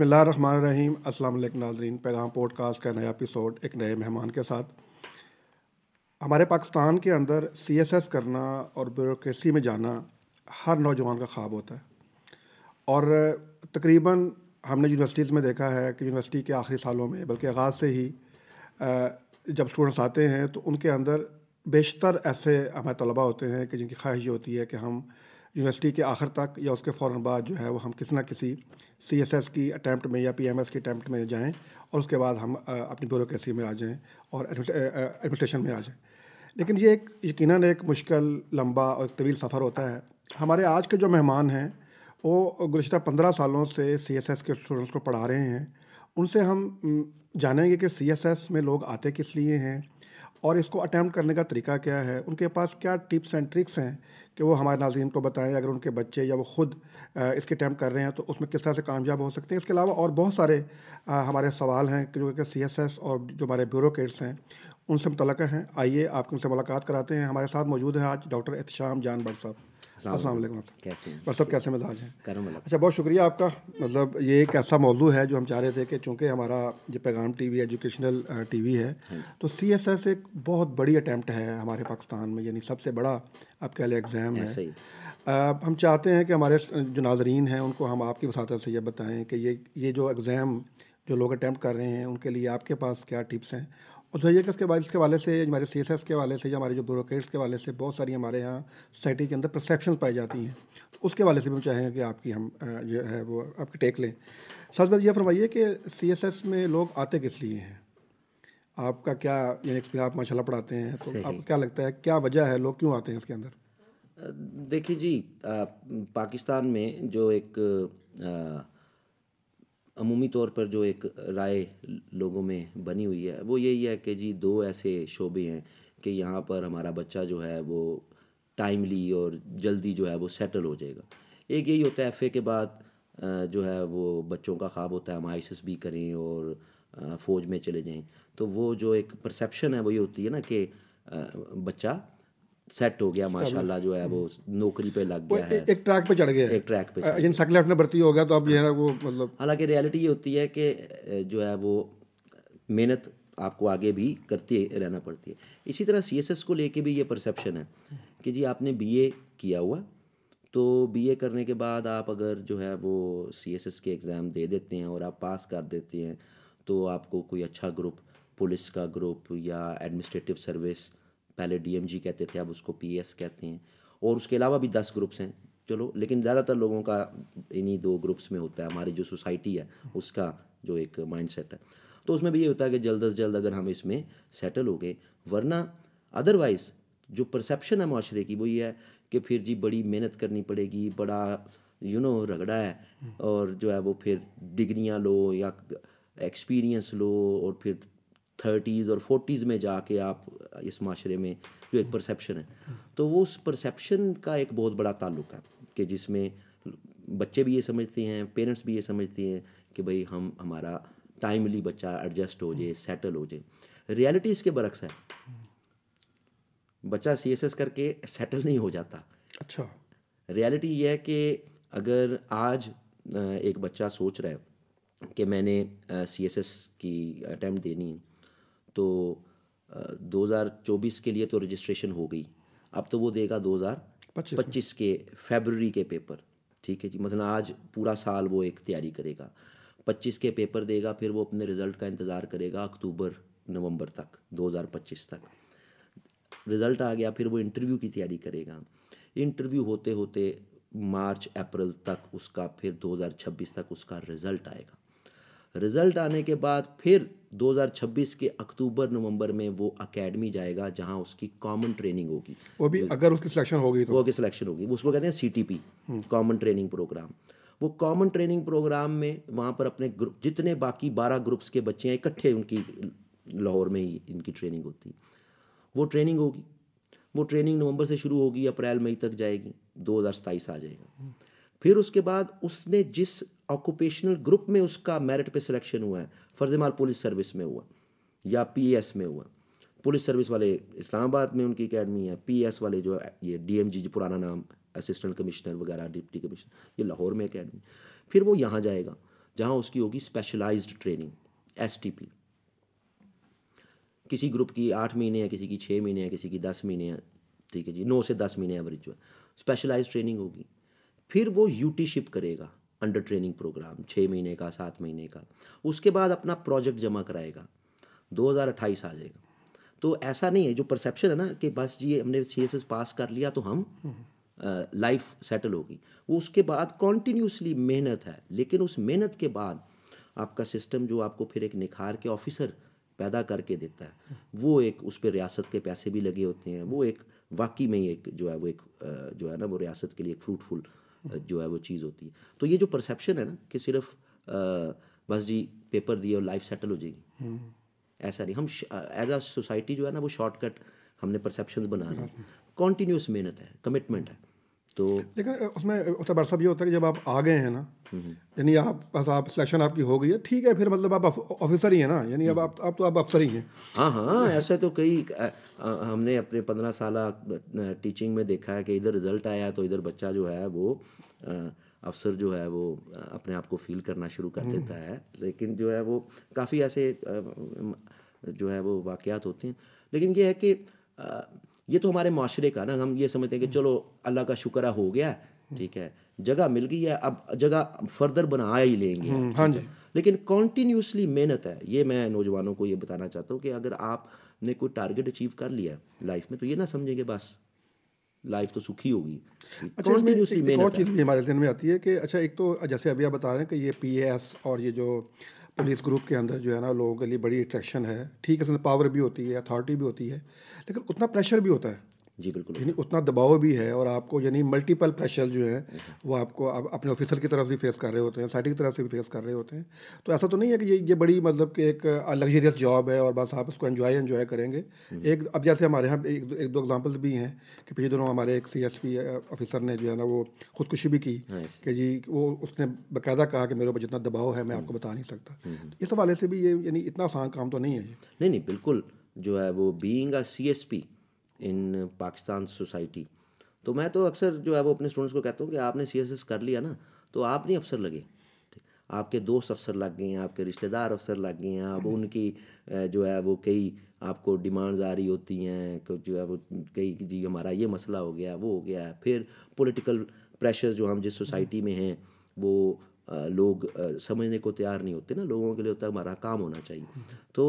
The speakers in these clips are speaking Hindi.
बसमिल अस्सलाम वालेकुम नाजरीन पैगाम पॉडकास्ट का नया एपिसोड एक नए मेहमान के साथ हमारे पाकिस्तान के अंदर सीएसएस करना और ब्यूरोसी में जाना हर नौजवान का ख्वाब होता है और तकरीबन हमने यूनिवर्सिटीज़ में देखा है कि यूनिवर्सिटी के आखिरी सालों में बल्कि आगाज़ से ही जब स्टूडेंट्स आते हैं तो उनके अंदर बेशतर ऐसे हमारे तलबा होते हैं कि जिनकी ख्वाहिश होती है कि हम यूनिवर्सिटी के आखिर तक या उसके फ़ौर बाद जो है वो हम किसी ना किसी सी एस एस की अटैम्प्ट में या पी एम एस की अटैम्प्ट में जाएँ और उसके बाद हम अपनी ब्यूरोसी में आ जाएँ और एडमिनिस्ट्रेशन में आ जाएँ लेकिन ये एक यकीन एक मुश्किल लंबा और एक तवील सफ़र होता है हमारे आज के जो मेहमान हैं वो गुज्त पंद्रह सालों से सी एस एस के स्टूडेंट्स को पढ़ा रहे हैं उनसे हम जानेंगे कि सी एस एस में लोग आते किस लिए हैं और इसको अटैम्प्ट करने का तरीका क्या है उनके पास क्या टिप्स एंड ट्रिक्स हैं कि वो हमारे नाजीन को बताएं अगर उनके बच्चे या वो ख़ुद इसके अटैम्प्ट कर रहे हैं तो उसमें किस तरह से कामयाब हो सकते हैं इसके अलावा और बहुत सारे हमारे सवाल हैं जो कि सी एस एस और जो हमारे ब्यूरोट्स हैं उनसे मुतल हैं आइए आपकी उनसे मुलाकात कराते हैं हमारे साथ मौजूद हैं आज डॉक्टर एहतशाम जानबर साहब असल कैसे पर सब कैसे मिजाज हैं अच्छा बहुत शुक्रिया आपका मतलब ये एक ऐसा मौजू है जो हम चाह रहे थे कि चूँकि हमारा जो Paigham T V educational T V है हाँ तो सी एस एस एक बहुत बड़ी अटैम्प्ट है हमारे पाकिस्तान में यानी सबसे बड़ा आप कह लें एग्ज़ाम है आ, हम चाहते हैं कि हमारे जो नाजरीन हैं उनको हम आपकी वसात से यह बताएं कि ये ये जो एग्ज़ाम जो लोग अटैम्प्ट कर रहे हैं उनके लिए आपके पास क्या टिप्स हैं उजैया के वाइल्स के वाले से हमारे सी के वाले से या हमारे जो ब्रोकेट्स के वाले से बहुत सारी हमारे यहाँ सोसाइटी के अंदर परसेप्शन पाई जाती हैं उसके वाले से भी हम चाहेंगे कि आपकी हम जो है वो आपकी टेक लें सच बात यह फरमाइए कि सी में लोग आते किस लिए हैं आपका क्या यानी एक्सपीरियंस आप माशाल्लाह पढ़ाते हैं तो आपको क्या लगता है क्या वजह है लोग क्यों आते हैं इसके अंदर देखिए जी आ, पाकिस्तान में जो एक आ, अमूमी तौर पर जो एक राय लोगों में बनी हुई है वो यही है कि जी दो ऐसे शोबे हैं कि यहाँ पर हमारा बच्चा जो है वो टाइमली और जल्दी जो है वो सेटल हो जाएगा एक यही होता है एफ़ के बाद जो है वो बच्चों का ख्वाब होता है हम आई भी करें और फ़ौज में चले जाएं तो वो जो एक परसेप्शन है वो ये होती है ना कि बच्चा सेट हो गया माशाल्लाह जो है वो हम्म। नौकरी पे लग गया है एक ट्रैक पे चढ़ गया एक ट्रैक पे इन शक्ल अपने भर्ती गया तो अब ये है वो मतलब हालांकि रियलिटी ये होती है कि जो है वो मेहनत आपको आगे भी करती रहना पड़ती है इसी तरह सी को लेके भी ये परसेप्शन है कि जी आपने बी किया हुआ तो बी करने के बाद आप अगर जो है वो सी के एग्ज़ाम दे देते हैं और आप पास कर देते हैं तो आपको कोई अच्छा ग्रुप पुलिस का ग्रुप या एडमिनिस्ट्रेटिव सर्विस पहले डीएमजी कहते थे अब उसको पीएस कहते हैं और उसके अलावा भी दस ग्रुप्स हैं चलो लेकिन ज़्यादातर लोगों का इन्हीं दो ग्रुप्स में होता है हमारी जो सोसाइटी है उसका जो एक सेट है तो उसमें भी ये होता है कि जल्द अज जल्द अगर हम इसमें सेटल हो गए वरना अदरवाइज़ जो परसेप्शन है माशरे की वो ये है कि फिर जी बड़ी मेहनत करनी पड़ेगी बड़ा यू you नो know, रगड़ा है और जो है वो फिर डिग्रियाँ लो या एक्सपीरियंस लो और फिर थर्टीज़ और फोर्टीज़ में जाके आप इस माशरे में जो एक परसेप्शन है तो वो उस परसेप्शन का एक बहुत बड़ा ताल्लुक है कि जिसमें बच्चे भी ये समझते हैं पेरेंट्स भी ये समझते हैं कि भाई हम हमारा टाइमली बच्चा एडजस्ट हो जाए सेटल हो जाए रियलिटी इसके बरक्स है बच्चा सी एस एस करके सेटल नहीं हो जाता अच्छा रियलिटी ये है कि अगर आज एक बच्चा सोच रहा है कि मैंने सी एस एस की अटैम्प्ट देनी है तो 2024 के लिए तो रजिस्ट्रेशन हो गई अब तो वो देगा 2025 के फेबररी के पेपर ठीक है जी मतलब आज पूरा साल वो एक तैयारी करेगा 25 के पेपर देगा फिर वो अपने रिज़ल्ट का इंतज़ार करेगा अक्टूबर नवंबर तक 2025 तक रिज़ल्ट आ गया फिर वो इंटरव्यू की तैयारी करेगा इंटरव्यू होते होते मार्च अप्रैल तक उसका फिर 2026 तक उसका रिज़ल्ट आएगा रिज़ल्ट आने के बाद फिर 2026 के अक्टूबर नवंबर में वो अकेडमी जाएगा जहां उसकी कॉमन ट्रेनिंग होगी वो भी अगर उसकी सिलेक्शन होगी तो वो की सिलेक्शन होगी उसको कहते हैं सीटीपी कॉमन ट्रेनिंग प्रोग्राम वो कॉमन ट्रेनिंग प्रोग्राम में वहाँ पर अपने ग्रुप जितने बाकी बारह ग्रुप्स के बच्चे हैं इकट्ठे उनकी लाहौर में ही इनकी ट्रेनिंग होती वो ट्रेनिंग होगी वो ट्रेनिंग नवंबर से शुरू होगी अप्रैल मई तक जाएगी दो हज़ार आ जाएगा हम्म। फिर उसके बाद उसने जिस ऑक्यूपेशनल ग्रुप में उसका मेरिट पे सिलेक्शन हुआ है फर्जमाल पुलिस सर्विस में हुआ या पीएस में हुआ पुलिस सर्विस वाले इस्लामाबाद में उनकी अकेडमी है पीएस वाले जो ये डीएमजी जो पुराना नाम असिस्टेंट कमिश्नर वगैरह डिप्टी कमिश्नर ये लाहौर में अकेडमी फिर वो यहाँ जाएगा जहाँ उसकी होगी स्पेशलाइज्ड ट्रेनिंग एस किसी ग्रुप की आठ महीने है किसी की छः महीने है किसी की दस महीने है ठीक है जी नौ से दस महीने एवरेज जो है स्पेशलाइज ट्रेनिंग होगी फिर वो यूटीशिप करेगा अंडर ट्रेनिंग प्रोग्राम छः महीने का सात महीने का उसके बाद अपना प्रोजेक्ट जमा कराएगा दो आ जाएगा तो ऐसा नहीं है जो परसेप्शन है ना कि बस जी हमने सी एस पास कर लिया तो हम लाइफ हम्म। सेटल होगी वो उसके बाद कॉन्टीन्यूसली मेहनत है लेकिन उस मेहनत के बाद आपका सिस्टम जो आपको फिर एक निखार के ऑफिसर पैदा करके देता है वो एक उस पर रियासत के पैसे भी लगे होते हैं वो एक वाकई में एक जो है वो एक जो है ना वो रियासत के लिए एक फ्रूटफुल जो है वो चीज़ होती है तो ये जो परसेप्शन है ना कि सिर्फ बस जी पेपर दिए और लाइफ सेटल हो जाएगी हम्म। ऐसा नहीं हम एज अ सोसाइटी जो है ना वो शॉर्टकट हमने परसेप्शन बना रहे हैं कॉन्टीन्यूस मेहनत है कमिटमेंट है तो लेकिन उसमें उसका बरसा भी होता है कि जब आप आ गए हैं ना हम्म। यानी आप बस आप सिलेक्शन आपकी हो गई है ठीक है फिर मतलब आप ऑफिसर ही हैं ना यानी अब हम्म। आप आप तो आप अफसर ही हैं हाँ हाँ ऐसे तो कई हमने अपने पंद्रह साल टीचिंग में देखा है कि इधर रिजल्ट आया तो इधर बच्चा जो है वो अफसर जो है वो अपने आप को फील करना शुरू कर हम्म। देता है लेकिन जो है वो काफ़ी ऐसे जो है वो वाक़ होते हैं लेकिन ये है कि ये तो हमारे माशरे का ना हम ये समझते हैं कि चलो अल्लाह का शुक्र हो गया ठीक है जगह मिल गई है अब जगह फर्दर बना ही लेंगे हम्म, हाँ जी लेकिन कॉन्टीन्यूसली मेहनत है ये मैं नौजवानों को ये बताना चाहता हूँ कि अगर आप ने कोई टारगेट अचीव कर लिया लाइफ में तो ये ना समझेंगे बस लाइफ तो सुखी होगी अच्छा इसमें और चीज़ भी हमारे दिन में आती है कि अच्छा एक तो जैसे अभी आप बता रहे हैं कि ये पी और ये जो पुलिस ग्रुप के अंदर जो है ना लोगों के लिए बड़ी अट्रैक्शन है ठीक है इसमें पावर भी होती है अथॉरिटी भी होती है लेकिन उतना प्रेशर भी होता है जी बिल्कुल यानी उतना दबाव भी है और आपको यानी मल्टीपल प्रेशर जो है वो आपको आप, अपने ऑफिसर की तरफ भी फेस कर रहे होते हैं साइटी की तरफ से भी फेस कर रहे होते हैं तो ऐसा तो नहीं है कि ये ये बड़ी मतलब कि एक लग्जरियस जॉब है और बस आप उसको इन्जॉय इन्जॉय करेंगे हम्म। एक अब जैसे हमारे यहाँ एक, एक दो एग्जाम्पल्स भी हैं कि पिछले दिनों हमारे एक सी ऑफिसर ने जो है ना वो खुदकुशी भी की हाँ, कि जी वो उसने बाकायदा कहा कि मेरे ऊपर जितना दबाव है मैं आपको हम्म। बता नहीं सकता हम्म, इस हवाले से भी ये यानी इतना आसान काम तो नहीं है नहीं नहीं बिल्कुल जो है वो being C S P in Pakistan society तो मैं तो अक्सर जो है वो अपने स्टूडेंट्स को कहता हूँ कि आपने सी कर लिया ना तो आप नहीं अफसर लगे आपके दोस्त अफसर लग गए हैं आपके रिश्तेदार अफसर लग गए हैं अब हम्म। उनकी जो है वो कई आपको डिमांड्स आ रही होती हैं जो है वो कई जी हमारा ये मसला हो गया वो हो गया फिर पॉलिटिकल प्रेशर जो हम जिस हम्म। सोसाइटी में हैं वो लोग समझने को तैयार नहीं होते ना लोगों के लिए होता है हमारा काम होना चाहिए हम्म। तो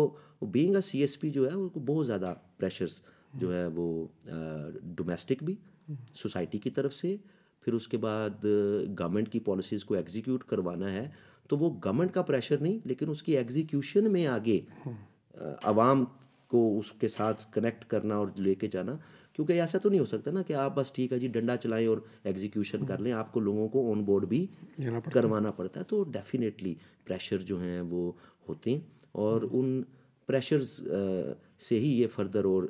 being a C S P जो है उनको बहुत ज़्यादा प्रेशर्स जो है वो डोमेस्टिक भी सोसाइटी की तरफ से फिर उसके बाद गवर्नमेंट की पॉलिसीज़ को एग्जीक्यूट करवाना है तो वो गवर्नमेंट का प्रेशर नहीं लेकिन उसकी एग्जीक्यूशन में आगे आवाम को उसके साथ कनेक्ट करना और लेके जाना क्योंकि ऐसा तो नहीं हो सकता ना कि आप बस ठीक है जी डंडा चलाएं और एग्जीक्यूशन कर लें आपको लोगों को ऑन बोर्ड भी पड़ता करवाना पड़ता है तो डेफिनेटली प्रेशर जो हैं वो होते हैं और उन प्रेशर्स से ही ये फर्दर और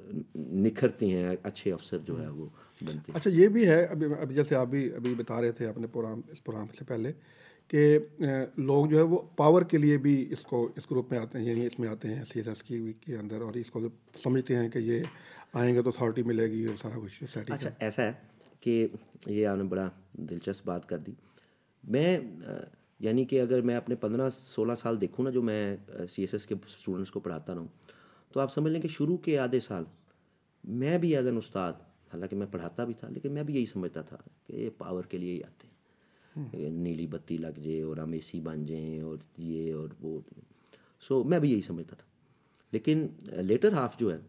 निखरती हैं अच्छे अफसर जो है वो बनते हैं अच्छा ये भी है अभी अभी जैसे आप भी अभी बता रहे थे अपने प्रोग्राम इस प्रोग्राम से पहले कि लोग जो है वो पावर के लिए भी इसको इस ग्रुप में आते हैं यानी इसमें आते हैं सी एस एस की के अंदर और इसको समझते हैं कि ये आएंगे तो अथॉरिटी मिलेगी और सारा कुछ सेटिंग अच्छा ऐसा है कि ये आपने बड़ा दिलचस्प बात कर दी मैं यानी कि अगर मैं अपने पंद्रह सोलह साल देखूँ ना जो मैं सी एस एस के स्टूडेंट्स को पढ़ाता रहा हूँ तो आप समझ लें कि शुरू के आधे साल मैं भी एज एन उस्ताद हालांकि मैं पढ़ाता भी था लेकिन मैं भी यही समझता था कि ये पावर के लिए ही आते हैं हम्म। नीली बत्ती लग जाए और हम ए सी बन जाएँ और ये और वो सो मैं भी यही समझता था लेकिन लेटर हाफ जो है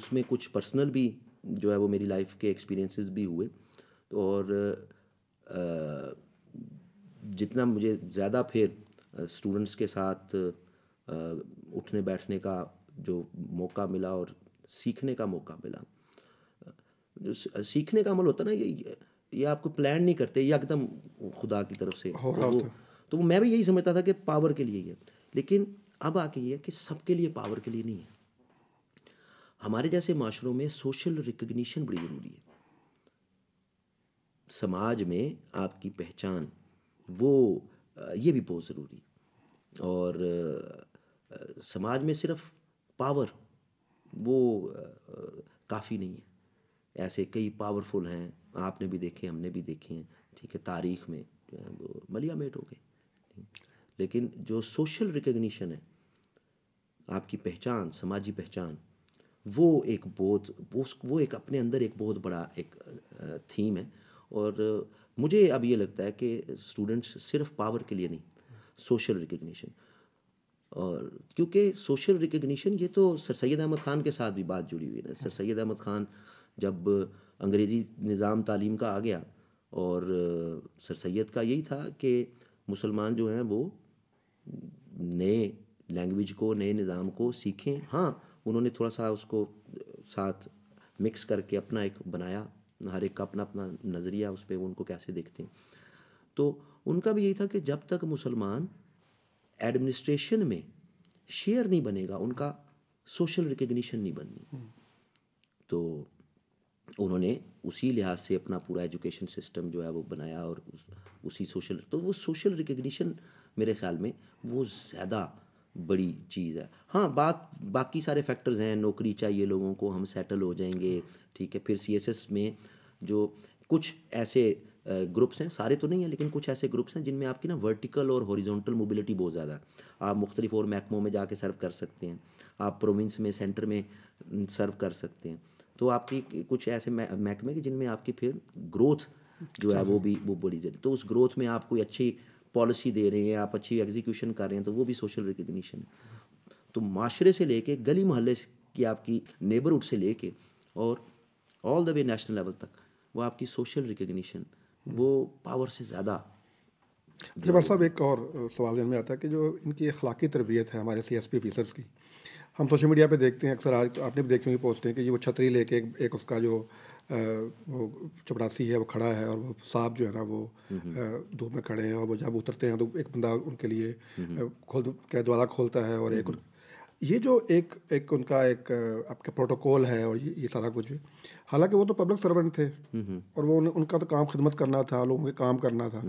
उसमें कुछ पर्सनल भी जो है वो मेरी लाइफ के एक्सपीरियंसेस भी हुए और जितना मुझे ज़्यादा फिर स्टूडेंट्स के साथ उठने बैठने का जो मौका मिला और सीखने का मौका मिला जो सीखने का अमल होता ना ये ये आपको प्लान नहीं करते ये एकदम खुदा की तरफ से हो तो, वो, तो मैं भी यही समझता था कि पावर के लिए ही है लेकिन अब आके ये कि सबके लिए पावर के लिए नहीं है हमारे जैसे माशरों में सोशल रिकग्निशन बड़ी ज़रूरी है समाज में आपकी पहचान वो ये भी बहुत ज़रूरी और समाज में सिर्फ पावर वो काफ़ी नहीं है ऐसे कई पावरफुल हैं आपने भी देखे हमने भी देखे हैं ठीक है तारीख में जो है वो मलिया मेट हो गए लेकिन जो सोशल रिकग्निशन है आपकी पहचान समाजी पहचान वो एक बहुत वो एक अपने अंदर एक बहुत बड़ा एक थीम है और मुझे अब ये लगता है कि स्टूडेंट्स सिर्फ पावर के लिए नहीं सोशल रिकग्निशन और क्योंकि सोशल रिकग्निशन ये तो सर सैद अहमद ख़ान के साथ भी बात जुड़ी हुई है सर सैद अहमद ख़ान जब अंग्रेज़ी निज़ाम तालीम का आ गया और सर सैद का यही था कि मुसलमान जो हैं वो नए लैंग्वेज को नए निज़ाम को सीखें हाँ उन्होंने थोड़ा सा उसको साथ मिक्स करके अपना एक बनाया हर एक का अपना अपना नज़रिया उस पर उनको कैसे देखते हैं तो उनका भी यही था कि जब तक मुसलमान एडमिनिस्ट्रेशन में शेयर नहीं बनेगा उनका सोशल रिकग्निशन नहीं बननी हम्म। तो उन्होंने उसी लिहाज से अपना पूरा एजुकेशन सिस्टम जो है वो बनाया और उसी सोशल तो वो सोशल रिकग्निशन मेरे ख्याल में वो ज़्यादा बड़ी चीज़ है हाँ बात बाकी सारे फैक्टर्स हैं नौकरी चाहिए लोगों को हम सेटल हो जाएंगे ठीक है फिर सी में जो कुछ ऐसे ग्रुप्स हैं सारे तो नहीं हैं लेकिन कुछ ऐसे ग्रुप्स हैं जिनमें आपकी ना वर्टिकल और हॉरिजॉन्टल मोबिलिटी बहुत ज़्यादा है आप मुख्तलिफ और महकमों में जाके सर्व कर सकते हैं आप प्रोविंस में सेंटर में सर्व कर सकते हैं तो आपकी कुछ ऐसे महकमे जिनमें आपकी फिर ग्रोथ जो है वो भी वो बड़ी जरूरी तो उस ग्रोथ में आप कोई अच्छी पॉलिसी दे रहे हैं आप अच्छी एग्जीक्यूशन कर रहे हैं तो वो भी सोशल रिकग्निशन तो माशरे से लेके गली मोहल्ले की आपकी नेबरहुड से लेके और all the way national level तक वो आपकी सोशल रिकग्निशन वो पावर से ज़्यादा जबर साहब एक और सवाल जन में आता है कि जो इनकी अखलाकी तरबियत है हमारे सी एस पी ऑफिसर्स की हम सोशल मीडिया पे देखते हैं अक्सर आज आपने भी देखी हुई पोस्टें हैं कि वो छतरी लेके एक, एक उसका जो वो चपड़ासी है वो खड़ा है और वो साहब जो है ना वो धूप में खड़े हैं और वो जब उतरते हैं तो एक बंदा उनके लिए खोल के द्वारा खोलता है और एक ये जो एक एक उनका एक आपका प्रोटोकॉल है और ये, ये सारा कुछ हालांकि वो तो पब्लिक सर्वेंट थे और वो उन, उनका तो काम खिदमत करना था लोगों के काम करना था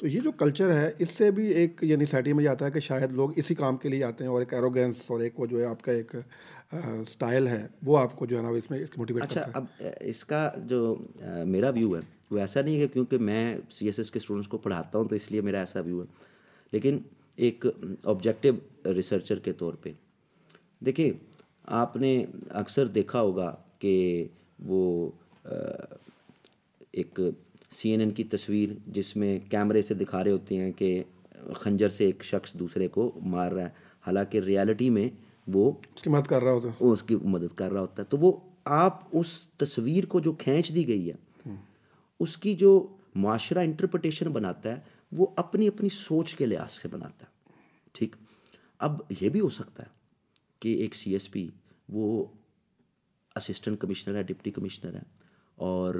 तो ये जो कल्चर है इससे भी एक यानी सैटी में जाता है कि शायद लोग इसी काम के लिए आते हैं और एक एरोगेंस और एक वो जो है आपका एक स्टाइल है वो आपको जो है ना इसमें मोटिवेट अच्छा अब इसका जो मेरा व्यू है वो ऐसा नहीं है क्योंकि मैं सी के स्टूडेंट्स को पढ़ाता हूँ तो इसलिए मेरा ऐसा व्यू है लेकिन एक ऑब्जेक्टिव रिसर्चर के तौर पर देखिए आपने अक्सर देखा होगा कि वो एक सीएनएन की तस्वीर जिसमें कैमरे से दिखा रहे होते हैं कि खंजर से एक शख्स दूसरे को मार रहा है हालांकि रियलिटी में वो उसकी मदद कर रहा होता है उसकी मदद कर रहा होता है तो वो आप उस तस्वीर को जो खींच दी गई है हम्म। उसकी जो माशरा इंटरप्रटेशन बनाता है वो अपनी अपनी सोच के लिहाज से बनाता है ठीक अब ये भी हो सकता है कि एक सीएसपी वो असिस्टेंट कमिश्नर है डिप्टी कमिश्नर है और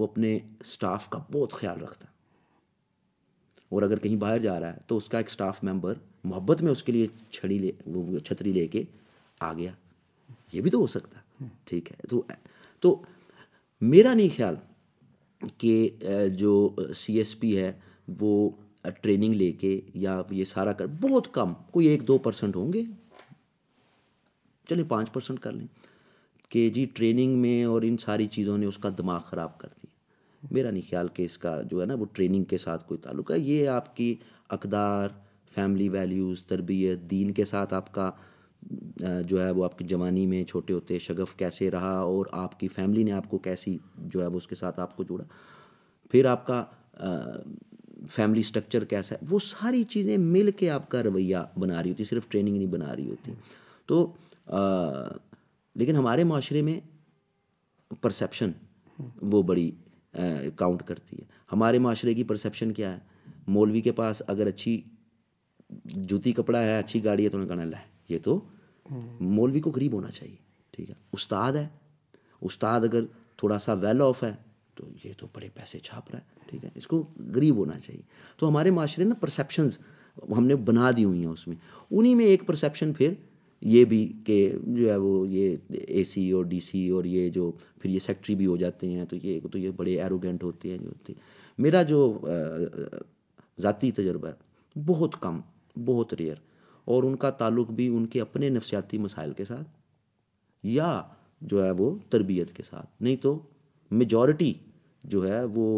वो अपने स्टाफ का बहुत ख्याल रखता है और अगर कहीं बाहर जा रहा है तो उसका एक स्टाफ मेंबर मोहब्बत में उसके लिए छड़ी ले वो छतरी लेके आ गया ये भी तो हो सकता ठीक है तो तो मेरा नहीं ख्याल कि जो सीएसपी है वो ट्रेनिंग लेके या ये सारा कर बहुत कम कोई एक दो परसेंट होंगे चलिए पाँच परसेंट कर लें कि जी ट्रेनिंग में और इन सारी चीज़ों ने उसका दिमाग ख़राब कर दिया मेरा नहीं ख्याल कि इसका जो है ना वो ट्रेनिंग के साथ कोई ताल्लुक है ये आपकी अकदार फैमिली वैल्यूज़ तरबियत दीन के साथ आपका जो है वो आपकी जवानी में छोटे होते शगफ़ कैसे रहा और आपकी फैमिली ने आपको कैसी जो है वो उसके साथ आपको जोड़ा फिर आपका फैमिली स्ट्रक्चर कैसा है वो सारी चीज़ें मिल के आपका रवैया बना रही होती सिर्फ ट्रेनिंग नहीं बना रही होती तो लेकिन हमारे माशरे में परसेप्शन वो बड़ी काउंट करती है हमारे माशरे की परसेप्शन क्या है मौलवी के पास अगर अच्छी जूती कपड़ा है अच्छी गाड़ी है तो उन्हें कहना ला ये तो मौलवी को गरीब होना चाहिए ठीक है उस्ताद है उस्ताद अगर थोड़ा सा वेल ऑफ है तो ये तो बड़े पैसे छाप रहा है ठीक है इसको गरीब होना चाहिए तो हमारे माशरे ना परसेप्शन हमने बना दी हुई हैं उसमें उन्हीं में एक परसेप्शन फिर ये भी के जो है वो ये एसी और डीसी और ये जो फिर ये सेक्ट्री भी हो जाते हैं तो ये तो ये बड़े एरोगेंट होते हैं जो होते हैं मेरा जो ज़ाती तजर्बा है बहुत कम बहुत रेयर और उनका ताल्लुक भी उनके अपने नफसियाती मसाइल के साथ या जो है वो तरबियत के साथ नहीं तो मेजॉरिटी जो है वो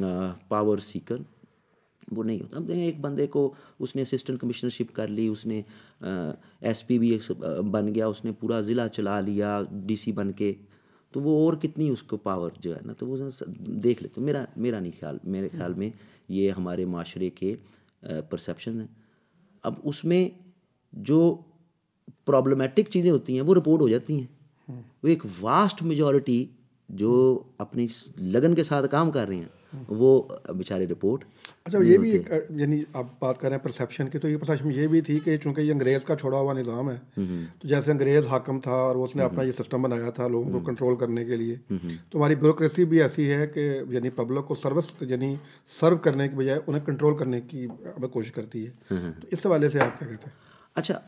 पावर सीकर वो नहीं होता हम एक बंदे को उसने असिस्टेंट कमिश्नरशिप कर ली उसने एस पी भी बन गया उसने पूरा ज़िला चला लिया डी सी बन के तो वो और कितनी उसको पावर जो है ना तो वो देख लेते मेरा मेरा नहीं ख्याल मेरे हम्म। ख्याल में ये हमारे माशरे के परसेप्शन है अब उसमें जो प्रॉब्लमेटिक चीज़ें होती हैं वो रिपोर्ट हो जाती हैं हम्म। वो एक वास्ट मेजॉरिटी जो अपनी लगन के साथ काम कर रहे हैं वो बेचारे रिपोर्ट अच्छा ये भी यानी आप बात कर रहे हैं परसेप्शन की तो ये परसेप्शन ये भी थी कि चूंकि ये अंग्रेज़ का छोड़ा हुआ निज़ाम है हम्म, हम्म। तो जैसे अंग्रेज़ हाकम था और उसने हम्म, अपना ये सिस्टम बनाया था लोगों को कंट्रोल करने के लिए तो हमारी ब्यूरोक्रेसी भी ऐसी है कि यानी पब्लिक को सर्विस यानी सर्व करने के बजाय उन्हें कंट्रोल करने की कोशिश करती है हाँ, हाँ, हाँ। तो इस हवाले से आप क्या कहते हैं अच्छा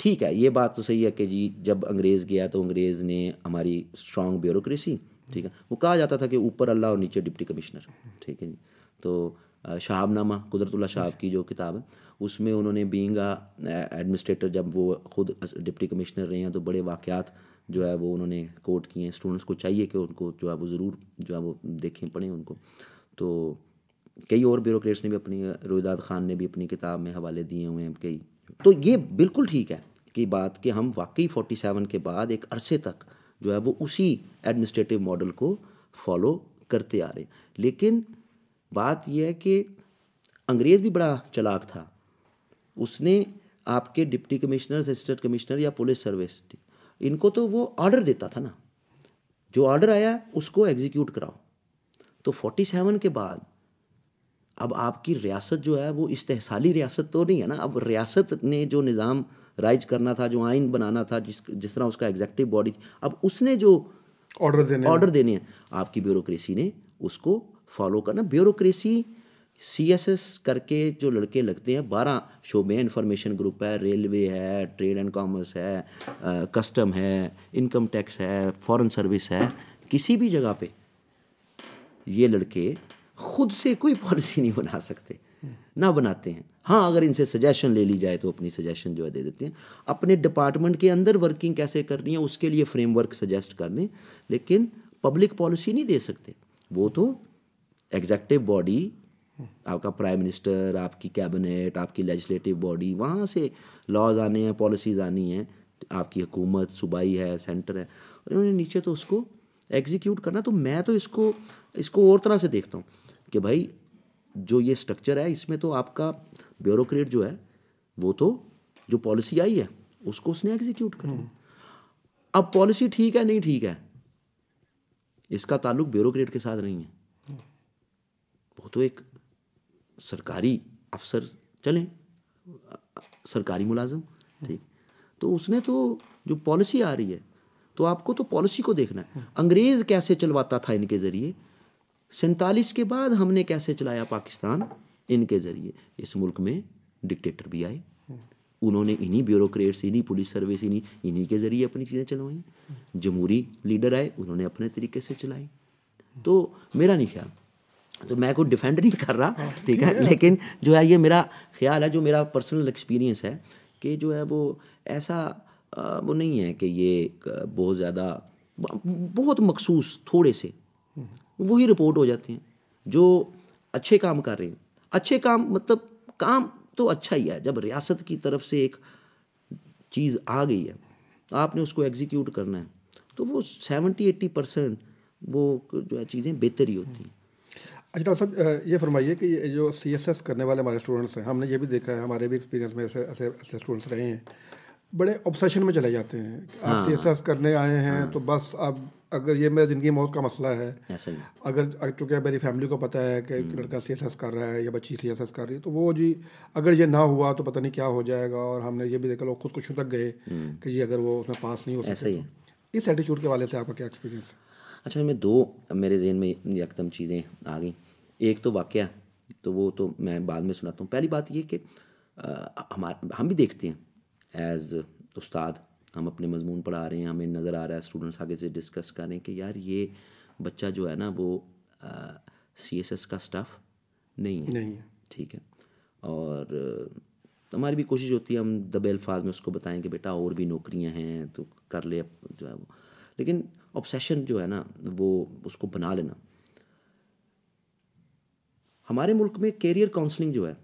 ठीक है ये बात तो सही है कि जी जब अंग्रेज़ गया तो अंग्रेज़ ने हमारी स्ट्रॉन्ग ब्यूरोक्रेसी ठीक है वो कहा जाता था कि ऊपर अल्लाह और नीचे डिप्टी कमिश्नर ठीक है जी तो शहाबनामा कुदरतुल्ला शाहब की जो किताब है उसमें उन्होंने बींग एडमिनिस्ट्रेटर जब वो खुद डिप्टी कमिश्नर रहे हैं तो बड़े वाक़ात जो है वो उन्होंने कोट किए हैं स्टूडेंट्स को चाहिए कि उनको जो है वो ज़रूर जो है वो देखें पढ़ें उनको तो कई और ब्यूरोक्रेट्स ने भी अपनी रोहिदाद खान ने भी अपनी किताब में हवाले दिए हुए हैं कई तो ये बिल्कुल ठीक है कि बात कि हम वाकई 47 के बाद एक अरसे तक जो है वो उसी एडमिनिस्ट्रेटिव मॉडल को फॉलो करते आ रहे लेकिन बात यह है कि अंग्रेज़ भी बड़ा चलाक था उसने आपके डिप्टी कमिश्नर असिस्टेंट कमिश्नर या पुलिस सर्विस इनको तो वो ऑर्डर देता था ना जो ऑर्डर आया उसको एग्जीक्यूट कराओ तो 47 के बाद अब आपकी रियासत जो है वो इस्तेसाली रियासत तो नहीं है ना अब रियासत ने जो निज़ाम राइज करना था जो आइन बनाना था जिस जिस तरह उसका एग्जैक्टिव बॉडी थी अब उसने जो ऑर्डर देने ऑर्डर देने हैं आपकी ब्यूरोक्रेसी ने उसको फॉलो करना ब्यूरोक्रेसी सी एस एस करके जो लड़के लगते हैं बारह शोबे हैं इंफॉर्मेशन ग्रुप है रेलवे है ट्रेड एंड कॉमर्स है कस्टम है इनकम टैक्स है फॉरेन सर्विस है किसी भी जगह पे ये लड़के खुद से कोई पॉलिसी नहीं बना सकते ना बनाते हैं हाँ अगर इनसे सजेशन ले ली जाए तो अपनी सजेशन जो है दे देते हैं अपने डिपार्टमेंट के अंदर वर्किंग कैसे करनी है उसके लिए फ्रेमवर्क सजेस्ट कर दें लेकिन पब्लिक पॉलिसी नहीं दे सकते वो तो एग्जैक्टिव बॉडी आपका प्राइम मिनिस्टर आपकी कैबिनेट आपकी लेजिस्लेटिव बॉडी वहाँ से लॉज आने हैं पॉलिसीज़ आनी हैं आपकी हुकूमत सूबाई है सेंटर है उन्होंने नीचे तो उसको एग्जीक्यूट करना तो मैं तो इसको इसको और तरह से देखता हूँ कि भाई जो ये स्ट्रक्चर है इसमें तो आपका ब्यूरोक्रेट जो है वो तो जो पॉलिसी आई है उसको उसने एग्जीक्यूट कर हम्म। अब पॉलिसी ठीक है नहीं ठीक है इसका ताल्लुक ब्यूरोक्रेट के साथ नहीं है हम्म। वो तो एक सरकारी अफसर चले सरकारी मुलाजम हम्म। ठीक तो उसने तो जो पॉलिसी आ रही है तो आपको तो पॉलिसी को देखना है अंग्रेज़ कैसे चलवाता था इनके ज़रिए सैंतालीस के बाद हमने कैसे चलाया पाकिस्तान इनके ज़रिए इस मुल्क में डिक्टेटर भी आए उन्होंने इन्हीं ब्यूरोक्रेट्स इन्हीं पुलिस सर्विस इन्हीं इन्हीं के ज़रिए अपनी चीज़ें चलवाई जमहूरी लीडर आए उन्होंने अपने तरीके से चलाई तो मेरा नहीं ख्याल तो मैं कोई डिफेंड नहीं कर रहा ठीक है लेकिन जो है ये मेरा ख्याल है जो मेरा पर्सनल एक्सपीरियंस है कि जो है वो ऐसा वो नहीं है कि ये बहुत ज़्यादा बहुत मखसूस थोड़े से वही रिपोर्ट हो जाती हैं जो अच्छे काम कर रहे हैं अच्छे काम मतलब काम तो अच्छा ही है जब रियासत की तरफ से एक चीज़ आ गई है आपने उसको एग्जीक्यूट करना है तो वो सेवेंटी एट्टी परसेंट वो जो है चीज़ें बेहतर ही होती हैं अच्छा डॉक्टर साहब ये फरमाइए कि जो सी एस एस करने वाले हमारे स्टूडेंट्स हैं हमने ये भी देखा है हमारे भी एक्सपीरियंस में ऐसे ऐसे ऐसे स्टूडेंट्स रहे हैं बड़े ऑब्सेशन में चले जाते हैं आप सी एस एस करने आए हैं हाँ। तो बस अब अगर ये मेरा ज़िंदगी मौत का मसला है हाँ, अगर चूँकि मेरी फैमिली को पता है कि हम्म। लड़का सी कर रहा है या बच्ची सी कर रही है तो वो जी अगर ये ना हुआ तो पता नहीं क्या हो जाएगा और हमने ये भी देखा लोग खुद कुछ तक गए हम्म। कि ये अगर वो उसमें पास नहीं हो सकता तो। इस एटीट्यूड के वाले से आपका क्या एक्सपीरियंस है अच्छा मैं दो मेरे जहन में यकदम चीज़ें आ गई एक तो वाक़ तो वो तो मैं बाद में सुनाता हूँ पहली बात ये कि हमारे हम भी देखते हैं एज उस्ताद हम अपने मजमून पढ़ा रहे हैं हमें नज़र आ रहा है स्टूडेंट्स आगे से डिस्कस कर रहे हैं कि यार ये बच्चा जो है ना वो सी एस एस का स्टाफ नहीं है नहीं है ठीक है और हमारी भी कोशिश होती है हम दबे अल्फाज में उसको बताएं कि बेटा और भी नौकरियां हैं तो कर ले जो है वो लेकिन ऑब्सेशन जो है ना वो उसको बना लेना हमारे मुल्क में कैरियर काउंसलिंग जो है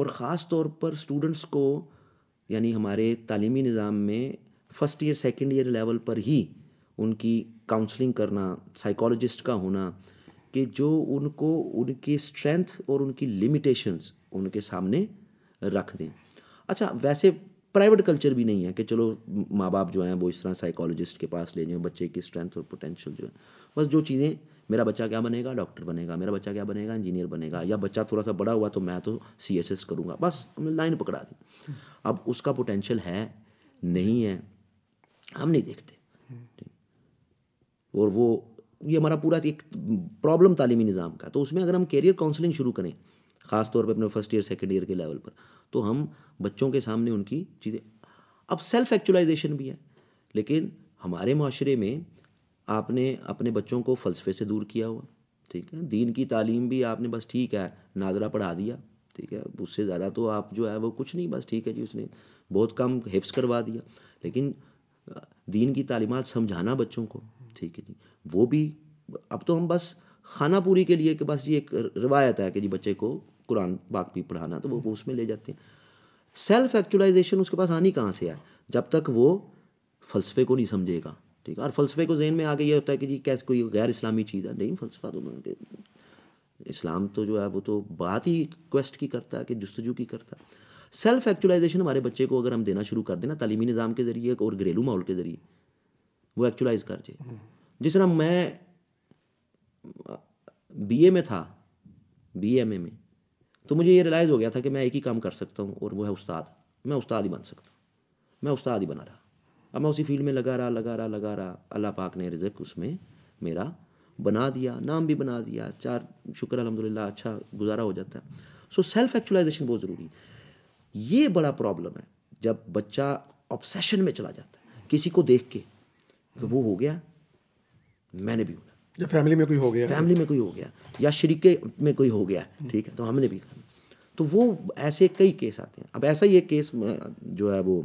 और ख़ास तौर पर स्टूडेंट्स को यानी हमारे तालीमी निज़ाम में first year second year level पर ही उनकी काउंसलिंग करना साइकोलॉजिस्ट का होना कि जो उनको उनकी स्ट्रेंथ और उनकी लिमिटेशंस उनके सामने रख दें अच्छा वैसे प्राइवेट कल्चर भी नहीं है कि चलो माँ बाप जो हैं वो इस तरह साइकोलॉजिस्ट के पास ले जाएँ बच्चे की स्ट्रेंथ और पोटेंशियल जो है बस जो चीज़ें मेरा बच्चा क्या बनेगा डॉक्टर बनेगा मेरा बच्चा क्या बनेगा इंजीनियर बनेगा या बच्चा थोड़ा सा बड़ा हुआ तो मैं तो सी एस एस करूँगा बस हमने लाइन पकड़ा दी अब उसका पोटेंशल है नहीं है हम नहीं देखते और वो ये हमारा पूरा एक प्रॉब्लम तालीमी निज़ाम का तो उसमें अगर हम कैरियर काउंसलिंग शुरू करें ख़ास तौर पे अपने फर्स्ट ईयर सेकेंड ईयर के लेवल पर तो हम बच्चों के सामने उनकी चीज़ें अब सेल्फ एक्चुलाइजेशन भी है लेकिन हमारे माशरे में आपने अपने बच्चों को फ़लसफे से दूर किया हुआ ठीक है दीन की तालीम भी आपने बस ठीक है नादरा पढ़ा दिया ठीक है उससे ज़्यादा तो आप जो है वो कुछ नहीं बस ठीक है जी उसने बहुत कम हिफ्स करवा दिया लेकिन दीन की तालीमत समझाना बच्चों को ठीक है जी वो भी अब तो हम बस खाना पूरी के लिए कि बस ये एक रवायत है कि जी बच्चे को कुरान पाक भी पढ़ाना तो वो, उसमें ले जाते हैं सेल्फ एक्चुलाइजेशन उसके पास आनी कहाँ से है जब तक वो फ़लसफे को नहीं समझेगा ठीक है और फलसफे को जहन में आगे ये होता है कि जी कैसे कोई गैर इस्लामी चीज़ है नहीं फलसफा तो इस्लाम तो जो है वो तो बात ही क्वेस्ट की करता है कि जस्तजू की करता है सेल्फ एक्चुलाइजेशन हमारे बच्चे को अगर हम देना शुरू कर देना तालीमी निज़ाम के ज़रिए और घरेलू माहौल के ज़रिए वो एक्चुलाइज कर जाए हम्म। जिस तरह मैं बी ए में था बी एम ए में तो मुझे ये रियलाइज़ हो गया था कि मैं एक ही काम कर सकता हूँ और वो है उस्ताद मैं उस्ताद ही बन सकता हूँ मैं उस्ताद ही बना रहा अब मैं उसी फील्ड में लगा रहा लगा रहा लगा रहा अल्लाह पाक ने रिजक उसमें मेरा बना दिया नाम भी बना दिया चार शुक्र अलहमदिल्ला अच्छा गुजारा हो जाता है सो सेल्फ एक्चुअलाइजेशन बहुत ज़रूरी ये बड़ा प्रॉब्लम है जब बच्चा ऑब्सेशन में चला जाता है किसी को देख के तो वो हो गया मैंने भी होना या फैमिली में कोई हो गया फैमिली में कोई हो गया या शरीके में कोई हो गया ठीक है तो हमने भी करना तो वो ऐसे कई केस आते हैं अब ऐसा ही एक केस जो है वो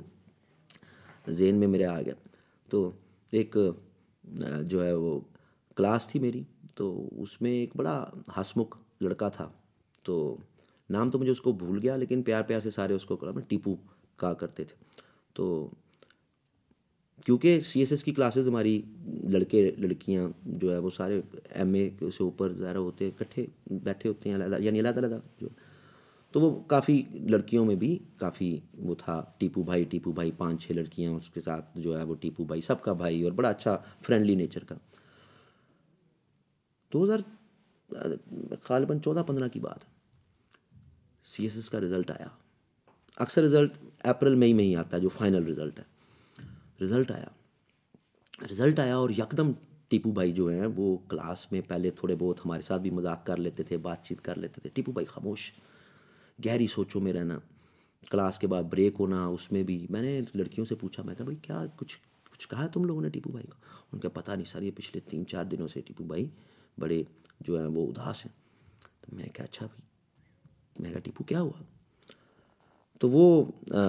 जेन में मेरे आ गया तो एक जो है वो क्लास थी मेरी तो उसमें एक बड़ा हसमुख लड़का था तो नाम तो मुझे उसको भूल गया लेकिन प्यार प्यार से सारे उसको मैं टीपू कहा करते थे तो क्योंकि सी एस एस की क्लासेज हमारी लड़के लड़कियाँ जो है वो सारे एम ए से ऊपर ज़्यादा होते इकट्ठे बैठे होते हैं यानी अलग अलग जो तो वो काफ़ी लड़कियों में भी काफ़ी वो था टीपू भाई टीपू भाई पाँच छः लड़कियाँ उसके साथ जो है वो टीपू भाई सबका भाई और बड़ा अच्छा फ्रेंडली नेचर का दो हज़ार गालबन चौदह पंद्रह की बात सी एस एस का रिज़ल्ट आया अक्सर रिज़ल्ट अप्रैल मई में ही आता है जो फाइनल रिज़ल्ट है रिज़ल्ट आया रिज़ल्ट आया और यकदम टीपू भाई जो हैं वो क्लास में पहले थोड़े बहुत हमारे साथ भी मजाक कर लेते थे बातचीत कर लेते थे टीपू भाई खामोश गहरी सोचों में रहना क्लास के बाद ब्रेक होना उसमें भी मैंने लड़कियों से पूछा मैं कहा भाई क्या कुछ कुछ कहा है तुम लोगों ने टीपू भाई को उनका पता नहीं सर ये पिछले तीन चार दिनों से टीपू भाई बड़े जो हैं वो उदास हैं तो मैं क्या अच्छा भाई मैं कहा टीपू क्या हुआ तो वो आ,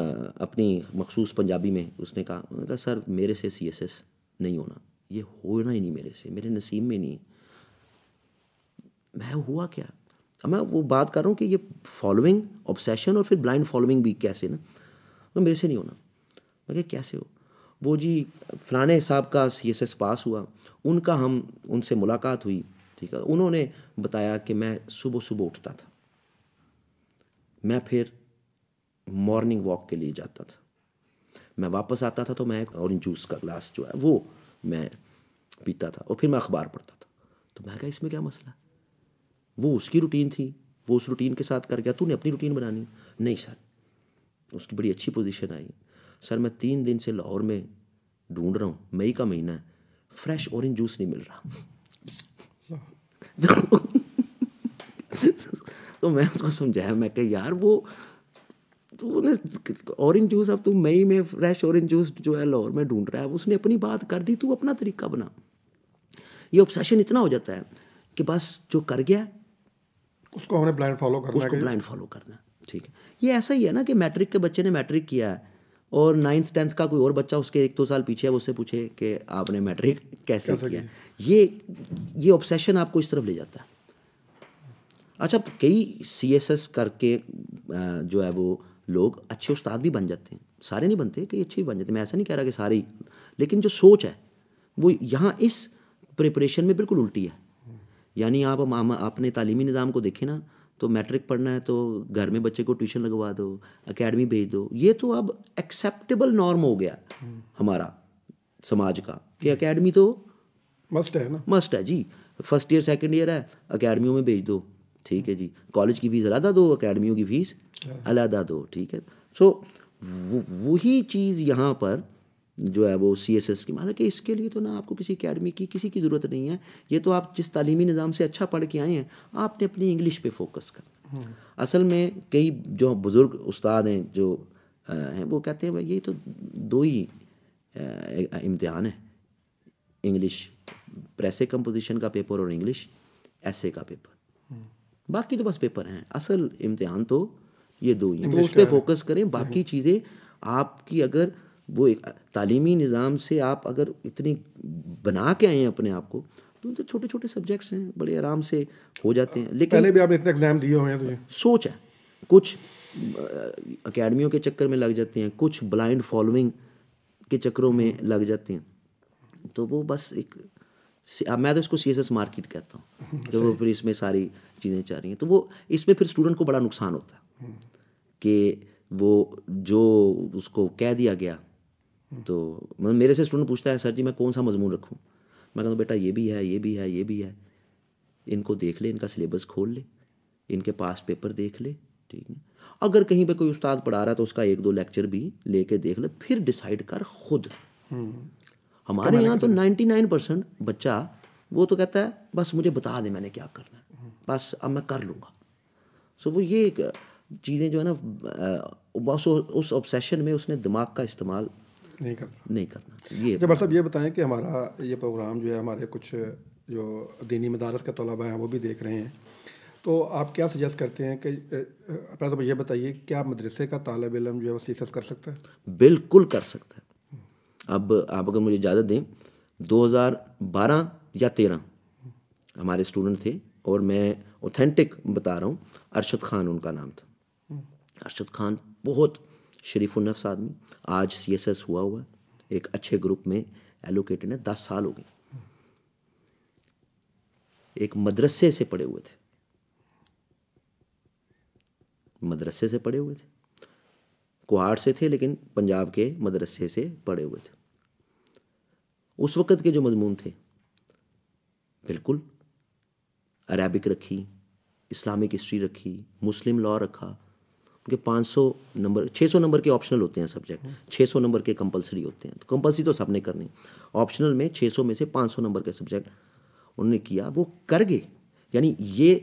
अपनी मखसूस पंजाबी में उसने कहा उन्होंने कहा सर मेरे से सी एस एस नहीं होना ये होना ही नहीं मेरे से मेरे नसीब में नहीं मैं हुआ क्या अब मैं वो बात कर रहा हूँ कि ये फॉलोइंग ऑब्सेशन और फिर ब्लाइंड फॉलोइंग भी कैसे ना तो मेरे से नहीं होना मैं क्या कैसे हो वो जी फलाने साहब का सी एस एस पास हुआ उनका हम उनसे मुलाकात हुई ठीक है उन्होंने बताया कि मैं सुबह सुबह उठता था मैं फिर मॉर्निंग वॉक के लिए जाता था मैं वापस आता था तो मैं ऑरेंज जूस का ग्लास जो है वो मैं पीता था और फिर मैं अखबार पढ़ता था तो मैं कहा इसमें क्या मसला वो उसकी रूटीन थी वो उस रूटीन के साथ कर गया तूने अपनी रूटीन बनानी नहीं सर उसकी बड़ी अच्छी पोजीशन आई सर मैं तीन दिन से लाहौर में ढूंढ रहा हूँ मई का महीना है फ्रेश ऑरेंज जूस नहीं मिल रहा तो मैं उसको समझाया मैं कह यार वो तूने ऑरेंज जूस अब तू मई में फ्रेश ऑरेंज जूस जो है लाहौर में ढूंढ रहा है उसने अपनी बात कर दी तू अपना तरीका बना ये ऑब्सेशन इतना हो जाता है कि बस जो कर गया उसको हमने ब्लाइंड फॉलो करना उसको ब्लाइंड फॉलो करना ठीक है ये ऐसा ही है ना कि मैट्रिक के बच्चे ने मैट्रिक किया है और नाइन्थ टेंथ का कोई और बच्चा उसके एक दो साल पीछे है उससे पूछे कि आपने मैट्रिक कैसे किया ये ये ऑब्सेशन आपको इस तरफ ले जाता है अच्छा कई सी एस एस करके जो है वो लोग अच्छे उस्ताद भी बन जाते हैं सारे नहीं बनते कई अच्छे भी बन जाते मैं ऐसा नहीं कह रहा कि सारे लेकिन जो सोच है वो यहाँ इस प्रिपरेशन में बिल्कुल उल्टी है यानी आप अपने तालीमी निज़ाम को देखें ना तो मैट्रिक पढ़ना है तो घर में बच्चे को ट्यूशन लगवा दो अकेडमी भेज दो ये तो अब एक्सेप्टेबल नॉर्म हो गया हमारा समाज का कि अकेडमी तो मस्ट है ना मस्ट है जी फर्स्ट ईयर सेकेंड ईयर है अकेडमियों में भेज दो ठीक है जी कॉलेज की फ़ीस अलहदा दो अकेडमियों की फ़ीस अच्छा। अलहदा दो ठीक है सो so, वही चीज़ यहाँ पर जो है वो सी एस एस की माना कि इसके लिए तो ना आपको किसी अकेडमी की किसी की ज़रूरत नहीं है ये तो आप जिस तलीमी निज़ाम से अच्छा पढ़ के आए हैं आपने अपनी इंग्लिश पे फोकस कर हम्म। असल में कई जो बुज़ुर्ग उस्ताद हैं जो हैं वो कहते हैं भाई ये तो दो ही इम्तहान है इंग्लिश प्रेसे कंपोजिशन का पेपर और इंग्लिश ऐसे का पेपर हम्म। बाकी तो बस पेपर हैं असल इम्तहान तो ये दो ही हैं तो उस पर फोकस करें बाकी हम्म। चीज़ें आपकी अगर वो एक तालीमी निज़ाम से आप अगर इतनी बना के आए हैं अपने आप को तो उनसे छोटे छोटे सब्जेक्ट्स हैं बड़े आराम से हो जाते हैं लेकिन पहले भी आपने इतने एग्जाम दिए हुए हैं तुझे तो सोच है कुछ अकेडमियों के चक्कर में लग जाते हैं कुछ ब्लाइंड फॉलोइंग के चक्करों में लग जाते हैं तो वो बस एक अब मैं तो इसको सी मार्केट कहता हूँ हम्म, जब वो फिर इसमें सारी चीज़ें चाह रही हैं तो वो इसमें फिर स्टूडेंट को बड़ा नुकसान होता है हम्म। कि वो जो उसको कह दिया गया तो मतलब मेरे से स्टूडेंट पूछता है सर जी मैं कौन सा मजमून रखूँ मैं कहता हूँ बेटा ये भी है ये भी है ये भी है इनको देख ले इनका सिलेबस खोल ले इनके पास पेपर देख ले ठीक है अगर कहीं पे कोई उस्ताद पढ़ा रहा है तो उसका एक दो लेक्चर भी लेके देख ले फिर डिसाइड कर खुद हम्म। हमारे यहाँ तो नाइन्टी नाइन परसेंट बच्चा वो तो कहता है बस मुझे बता दे मैंने क्या करना है हम्म। बस अब मैं कर लूँगा सो वो ये चीज़ें जो है ना बस उस ऑब्सेशन में उसने दिमाग का इस्तेमाल नहीं करना नहीं करना ये जब अच्छा, साहब ये बताएं कि हमारा ये प्रोग्राम जो है हमारे कुछ जो दीनी मदारस के तलबा हैं वो भी देख रहे हैं तो आप क्या सजेस्ट करते हैं कि पहले तो ये बताइए क्या मदरसे का तालब इलम जो है वो सीसस कर सकता है बिल्कुल कर सकता है अब आप अगर मुझे इजाज़त दें 2012 या 13 हमारे स्टूडेंट थे और मैं ऑथेंटिक बता रहा हूँ अरशद खान उनका नाम था हम्म। अरशद खान बहुत शरीफ शरीफुलनफ्स आदमी आज सी एस एस हुआ हुआ एक अच्छे ग्रुप में एलोकेटेड है दस साल हो गए एक मदरसे से पढ़े हुए थे मदरसे से पढ़े हुए थे कुहाड़ से थे लेकिन पंजाब के मदरसे से पढ़े हुए थे उस वक़्त के जो मजमून थे बिल्कुल अरबिक रखी इस्लामिक हिस्ट्री रखी मुस्लिम लॉ रखा क्योंकि 500 नंबर 600 नंबर के ऑप्शनल होते हैं सब्जेक्ट 600 नंबर के कंपलसरी होते हैं तो कंपलसरी तो सबने करनी ऑप्शनल में 600 में से 500 नंबर के सब्जेक्ट उन्होंने किया वो कर गए यानी ये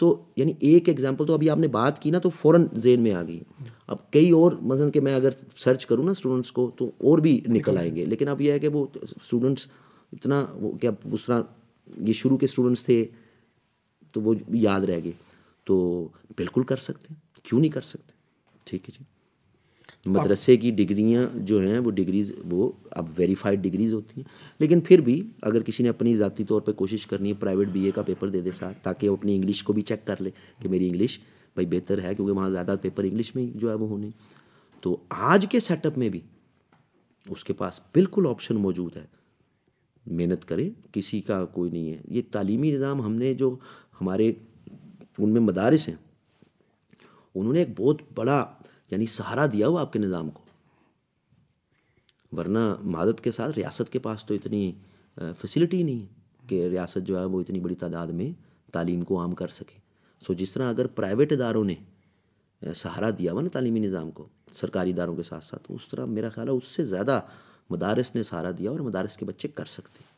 तो यानी एक एग्जाम्पल तो अभी आपने बात की ना तो फ़ौरन जेन में आ गई अब कई और मतलब कि मैं अगर सर्च करूँ ना स्टूडेंट्स को तो और भी निकल आएंगे लेकिन अब यह है कि वो स्टूडेंट्स इतना वो क्या उस तरह ये शुरू के स्टूडेंट्स थे तो वो याद रह गए तो बिल्कुल कर सकते हैं क्यों नहीं कर सकते ठीक है जी मदरसे की डिग्रियां जो हैं वो डिग्रीज वो अब वेरीफाइड डिग्रीज होती हैं लेकिन फिर भी अगर किसी ने अपनी ज़ाती तौर पे कोशिश करनी है प्राइवेट बीए का पेपर दे दे साथ ताकि वो अपनी इंग्लिश को भी चेक कर ले कि मेरी इंग्लिश भाई बेहतर है क्योंकि वहाँ ज़्यादा पेपर इंग्लिश में जो है वो होने तो आज के सेटअप में भी उसके पास बिल्कुल ऑप्शन मौजूद है मेहनत करे किसी का कोई नहीं है ये तालीमी निज़ाम हमने जो हमारे उनमें मदारस हैं उन्होंने एक बहुत बड़ा यानी सहारा दिया हुआ आपके निज़ाम को वरना मदद के साथ रियासत के पास तो इतनी फैसिलिटी नहीं है कि रियासत जो है वो इतनी बड़ी तादाद में तालीम को आम कर सके सो जिस तरह अगर प्राइवेट इदारों ने सहारा दिया हुआ ना तालीमी निज़ाम को सरकारी इदारों के साथ साथ उस तरह मेरा ख्याल है उससे ज़्यादा मदारस ने सहारा दिया और मदारस के बच्चे कर सकते हैं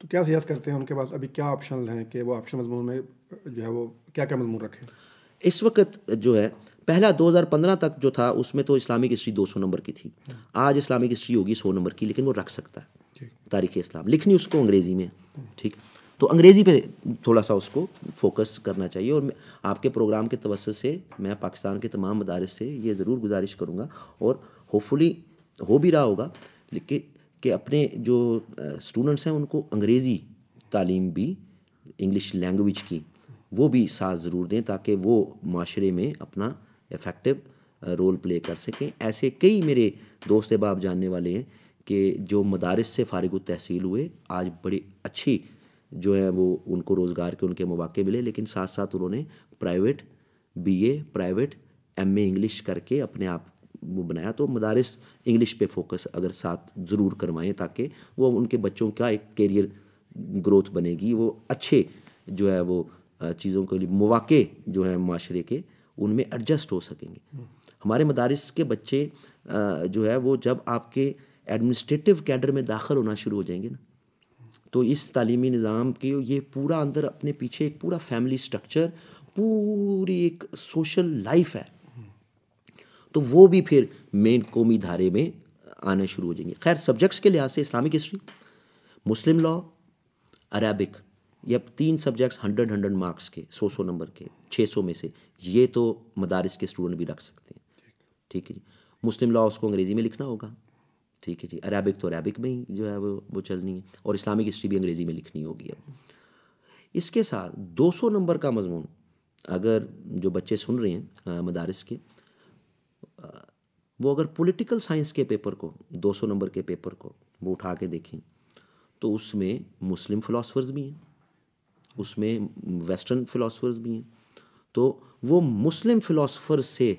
तो क्या सियास करते हैं उनके पास अभी क्या ऑप्शन हैं कि वो ऑप्शन मजमून में जो है वो क्या क्या मजमून रखें इस वक्त जो है पहला 2015 तक जो था उसमें तो इस्लामिक हिस्ट्री 200 नंबर की थी आज इस्लामिक हिस्ट्री होगी 100 नंबर की लेकिन वो रख सकता है तारीख इस्लाम लिखनी उसको अंग्रेज़ी में ठीक तो अंग्रेज़ी पे थोड़ा सा उसको फोकस करना चाहिए और आपके प्रोग्राम के तवसत से मैं पाकिस्तान के तमाम मदारस से ये ज़रूर गुजारिश करूँगा और होपफुली हो भी रहा होगा लेकिन कि अपने जो स्टूडेंट्स हैं उनको अंग्रेज़ी तालीम भी इंग्लिश लैंग्वेज की वो भी साथ ज़रूर दें ताकि वो माशरे में अपना इफ़ेक्टिव रोल प्ले कर सकें ऐसे कई मेरे दोस्त बाप जानने वाले हैं कि जो मदारस से फारग तहसील हुए आज बड़ी अच्छी जो है वो उनको रोज़गार के उनके मौाक़े मिले लेकिन साथ साथ उन्होंने private BA private MA English करके अपने आप वो बनाया तो मदारस इंग्लिश पे फोकस अगर साथ ज़रूर करवाएं ताकि वो उनके बच्चों का एक करियर ग्रोथ बनेगी वो अच्छे जो है वो चीज़ों के लिए मौाक़े जो हैं माशरे के उनमें एडजस्ट हो सकेंगे हमारे मदारस के बच्चे जो है वो जब आपके एडमिनिस्ट्रेटिव कैडर में दाखिल होना शुरू हो जाएंगे ना तो इस तालीमी निज़ाम के ये पूरा अंदर अपने पीछे एक पूरा फैमिली स्ट्रक्चर पूरी एक सोशल लाइफ है तो वो भी फिर मेन कौमी धारे में आना शुरू हो जाएंगे खैर सब्जेक्ट्स के लिहाज से Islamic history Muslim law Arabic या तीन सब्जेक्ट्स हंड्रेड हंड्रेड मार्क्स के सौ सौ नंबर के छः सौ में से ये तो मदारस के स्टूडेंट भी रख सकते हैं ठीक है जी मुस्लिम लॉ उसको अंग्रेज़ी में लिखना होगा ठीक है जी अरबिक तो अरबिक में ही जो है वो वो चलनी है और इस्लामिक हिस्ट्री भी अंग्रेज़ी में लिखनी होगी अब इसके साथ 200 नंबर का मजमून अगर जो बच्चे सुन रहे हैं मदारस के वो अगर पॉलिटिकल साइंस के पेपर को 200 नंबर के पेपर को वो उठा के देखें तो उसमें मुस्लिम फ़िलासफ़र्स भी हैं उसमें वेस्टर्न फ़िलासफ़र्स भी हैं तो वो मुस्लिम फ़िलासफ़र से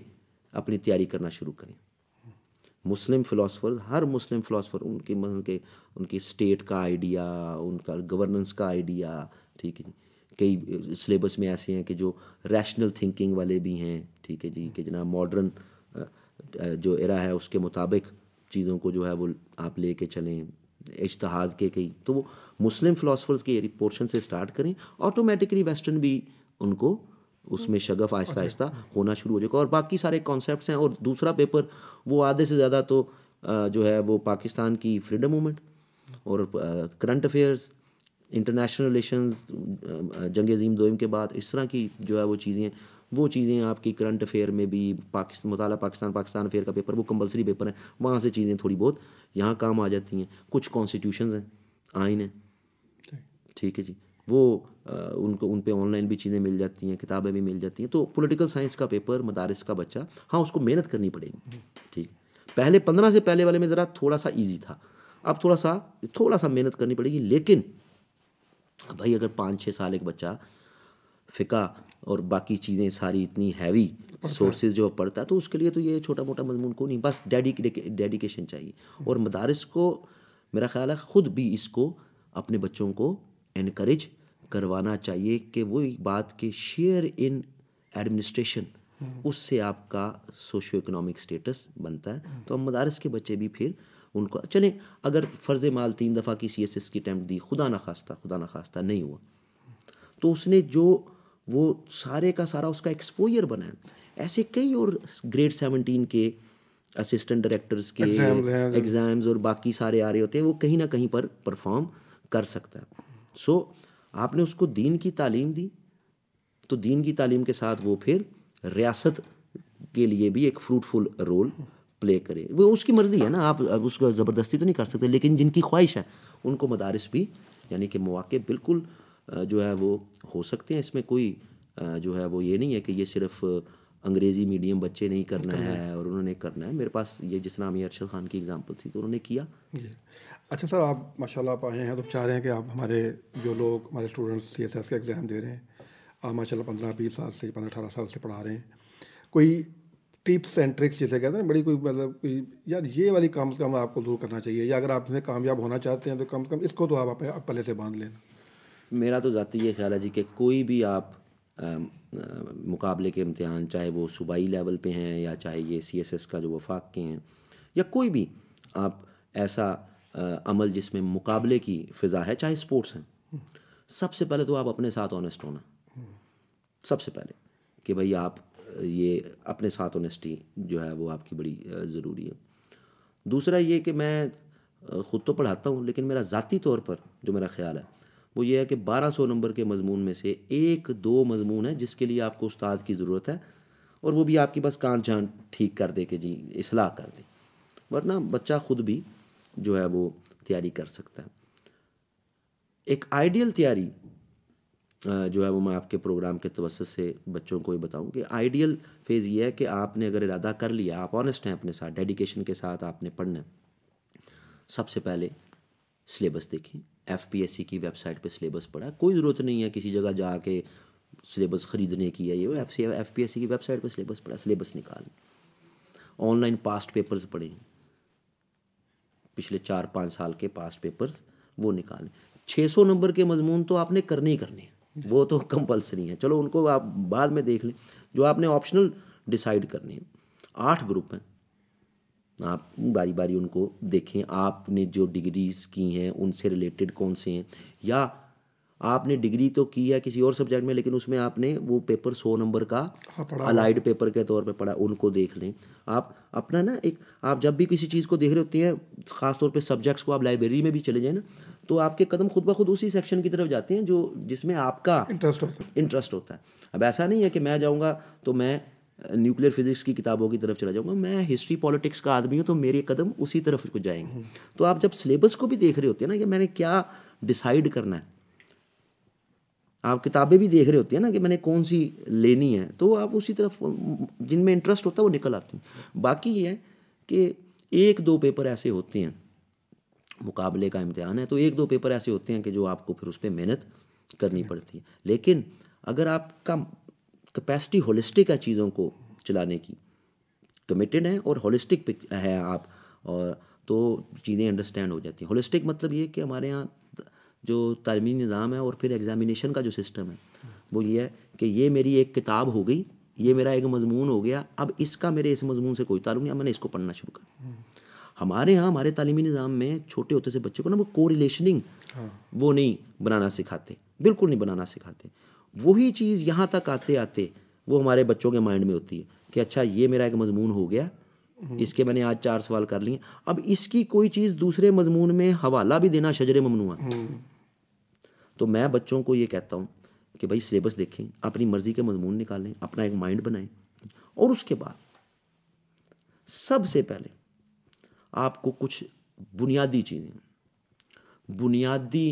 अपनी तैयारी करना शुरू करें मुस्लिम फ़िलासफ़र हर मुस्लिम फ़िलासफ़र उनके के उनकी स्टेट का आइडिया उनका गवर्नेंस का आइडिया ठीक है जी कई सिलेबस में ऐसे हैं कि जो रैशनल थिंकिंग वाले भी हैं ठीक है जी कि जना मॉडर्न जो एरा है उसके मुताबिक चीज़ों को जो है वो आप ले कर चलें इश्तहाज के कई तो वो मुस्लिम फ़िलासफ़र्स के पोर्शन से स्टार्ट करें ऑटोमेटिकली वेस्टर्न भी उनको उसमें शगफ आहिस्ता आहिस्ता होना शुरू हो जाएगा और बाकी सारे कॉन्सेप्ट हैं और दूसरा पेपर वो आधे से ज़्यादा तो जो है वो पाकिस्तान की फ्रीडम मूवमेंट और करंट अफेयर्स इंटरनेशनल रिलेशन जंग अजीम दोम के बाद इस तरह की जो है वो चीज़ें वो चीज़ें आपकी करंट अफेयर में भी पाकिस्तान मताल पाकिस्तान पाकिस्तान अफेयर का पेपर वो कंपलसरी पेपर है वहाँ से चीज़ें थोड़ी बहुत यहाँ काम आ जाती हैं कुछ कॉन्स्टिट्यूशन हैं आइन है ठीक है जी वो आ, उनको उन पर ऑनलाइन भी चीज़ें मिल जाती हैं किताबें भी मिल जाती हैं तो पोलिटिकल साइंस का पेपर मदारस का बच्चा हाँ उसको मेहनत करनी पड़ेगी ठीक पहले पंद्रह से पहले वाले में ज़रा थोड़ा सा ईजी था अब थोड़ा सा थोड़ा सा मेहनत करनी पड़ेगी लेकिन भाई अगर पाँच छः साल एक बच्चा फ़िका और बाकी चीज़ें सारी इतनी हैवी सोर्सेज जो पढ़ता है तो उसके लिए तो ये छोटा मोटा मजमून को नहीं बस डेडिकेशन चाहिए हम्म। और मदारस को मेरा ख्याल है ख़ुद भी इसको अपने बच्चों को इनक्रेज करवाना चाहिए कि वो एक बात के शेयर इन एडमिनिस्ट्रेशन उससे आपका सोशो इकोनॉमिक स्टेटस बनता है हम्म। तो हम मदारस के बच्चे भी फिर उनको चले अगर फ़र्ज़ माल तीन दफ़ा की सी एस एस की अटैम्प्ट दी खुदा ना खास्ता खुदा ना खास्ता नहीं हुआ तो उसने जो वो सारे का सारा उसका एक्सपोजर बना है ऐसे कई और ग्रेड सेवनटीन के असिस्टेंट डायरेक्टर्स के एग्ज़ाम्स और बाकी सारे आ रहे होते हैं वो कहीं ना कहीं पर परफॉर्म कर सकता है सो so, आपने उसको दीन की तालीम दी तो दीन की तालीम के साथ वो फिर रियासत के लिए भी एक फ्रूटफुल रोल प्ले करे वो उसकी मर्ज़ी है ना आप उसको ज़बरदस्ती तो नहीं कर सकते लेकिन जिनकी ख्वाहिश है उनको मदारस भी यानी कि मौाक़े बिल्कुल जो है वो हो सकते हैं इसमें कोई जो है वो ये नहीं है कि ये सिर्फ अंग्रेज़ी मीडियम बच्चे नहीं करना है और उन्होंने करना है मेरे पास ये जिस नाम अरशद ख़ान की एग्ज़ाम्पल थी तो उन्होंने किया अच्छा सर आप माशाल्लाह आप आए हैं तो चाह रहे हैं कि आप हमारे जो लोग हमारे स्टूडेंट्स सी एस एस का एग्ज़ाम दे रहे हैं आप माशाल्लाह पंद्रह बीस साल से पंद्रह अठारह साल से पढ़ा रहे हैं कोई टिप्स एंड ट्रिक्स जैसे कहते हैं ना बड़ी कोई मतलब कोई यार ये वाली कम से कम आपको दूर करना चाहिए या अगर आप इसमें कामयाब होना चाहते हैं तो कम से कम इसको तो आप अपने पहले से बांध लेना मेरा तो ज़ाती ये ख्याल है जी कि कोई भी आप आ, आ, मुकाबले के इम्तहान चाहे वो सूबाई लेवल पे हैं या चाहे ये सी एस एस का जो वफाक के हैं या कोई भी आप ऐसा आ, अमल जिसमें मुकाबले की फ़िज़ा है चाहे स्पोर्ट्स हैं सबसे पहले तो आप अपने साथ ऑनेस्ट होना सबसे पहले कि भाई आप ये अपने साथ ऑनेस्टी जो है वो आपकी बड़ी ज़रूरी है दूसरा ये कि मैं ख़ुद तो पढ़ाता हूँ लेकिन मेरा ज़ाती तौर पर जो मेरा ख्याल है वो ये है कि 1200 नंबर के मजमून में से एक दो मजमून है जिसके लिए आपको उस्ताद की ज़रूरत है और वो भी आपकी बस कान झान ठीक कर दे के जी इसलाह कर दे वरना बच्चा ख़ुद भी जो है वो तैयारी कर सकता है एक आइडियल तैयारी जो है वो मैं आपके प्रोग्राम के तवसत से बच्चों को ये बताऊं कि आइडियल फेज़ ये है कि आपने अगर इरादा कर लिया आप ऑनेस्ट हैं अपने साथ डेडिकेशन के साथ आपने पढ़ना है सबसे पहले सिलेबस देखें एफ की वेबसाइट पर सिलेबस पढ़ा कोई ज़रूरत नहीं है किसी जगह जाके सिलेबस ख़रीदने की है ये F C F P S C की वेबसाइट पर सिलेबस पढ़ा सिलेबस निकाल ऑनलाइन पास्ट पेपर्स पढ़े पिछले चार पाँच साल के पास्ट पेपर्स वो निकालें छः सौ नंबर के मजमून तो आपने करने ही करने हैं वो तो कंपलसरी है चलो उनको आप बाद में देख लें जो आपने ऑप्शनल डिसाइड करने हैं आठ ग्रुप हैं आप बारी बारी उनको देखें आपने जो डिग्रीज़ की हैं उनसे रिलेटेड कौन से हैं या आपने डिग्री तो की है किसी और सब्जेक्ट में लेकिन उसमें आपने वो पेपर सौ नंबर का अलाइड हाँ, पेपर के तौर पे पढ़ा उनको देख लें आप अपना ना एक आप जब भी किसी चीज़ को देख रहे होते हैं ख़ास तौर पे सब्जेक्ट्स को आप लाइब्रेरी में भी चले जाएं ना तो आपके कदम खुद ब खुद उसी सेक्शन की तरफ जाते हैं जो जिसमें आपका इंटरेस्ट होता है इंटरेस्ट होता है अब ऐसा नहीं है कि मैं जाऊँगा तो मैं न्यूक्लियर फिजिक्स की किताबों की तरफ चला जाऊंगा मैं हिस्ट्री पॉलिटिक्स का आदमी हूँ तो मेरे कदम उसी तरफ को जाएंगे तो आप जब सिलेबस को भी देख रहे होते हैं ना कि मैंने क्या डिसाइड करना है आप किताबें भी देख रहे होते हैं ना कि मैंने कौन सी लेनी है तो आप उसी तरफ जिनमें इंटरेस्ट होता है वो निकल आती हैं बाकी ये है कि एक दो पेपर ऐसे होते हैं मुकाबले का इम्तहान है तो एक दो पेपर ऐसे होते हैं कि जो आपको फिर उस पर मेहनत करनी पड़ती है लेकिन अगर आपका कैपेसिटी होलिस्टिक है चीज़ों को चलाने की कमिटेड हैं और होलिस्टिक है आप और तो चीज़ें अंडरस्टैंड हो जाती हैं होलिस्टिक मतलब ये कि हमारे यहाँ जो तालीमी निज़ाम है और फिर एग्ज़ामिनेशन का जो सिस्टम है वो ये है कि ये मेरी एक किताब हो गई ये मेरा एक मजमून हो गया अब इसका मेरे इस मजमून से कोई ताल्लुक नहीं अब मैंने इसको पढ़ना शुरू कर हमारे यहाँ हमारे तलीमी निज़ाम में छोटे होते से बच्चे को ना वो को रिलेशनिंग हाँ। वो नहीं बनाना सिखाते बिल्कुल नहीं बनाना सिखाते वही चीज़ यहाँ तक आते आते वो हमारे बच्चों के माइंड में होती है कि अच्छा ये मेरा एक मजमून हो गया हम्म। इसके मैंने आज चार सवाल कर लिए अब इसकी कोई चीज़ दूसरे मजमून में हवाला भी देना शजर ममनुआ हम्म। तो मैं बच्चों को ये कहता हूँ कि भाई सिलेबस देखें अपनी मर्ज़ी के मजमून निकालें अपना एक माइंड बनाएं और उसके बाद सबसे पहले आपको कुछ बुनियादी चीज़ें बुनियादी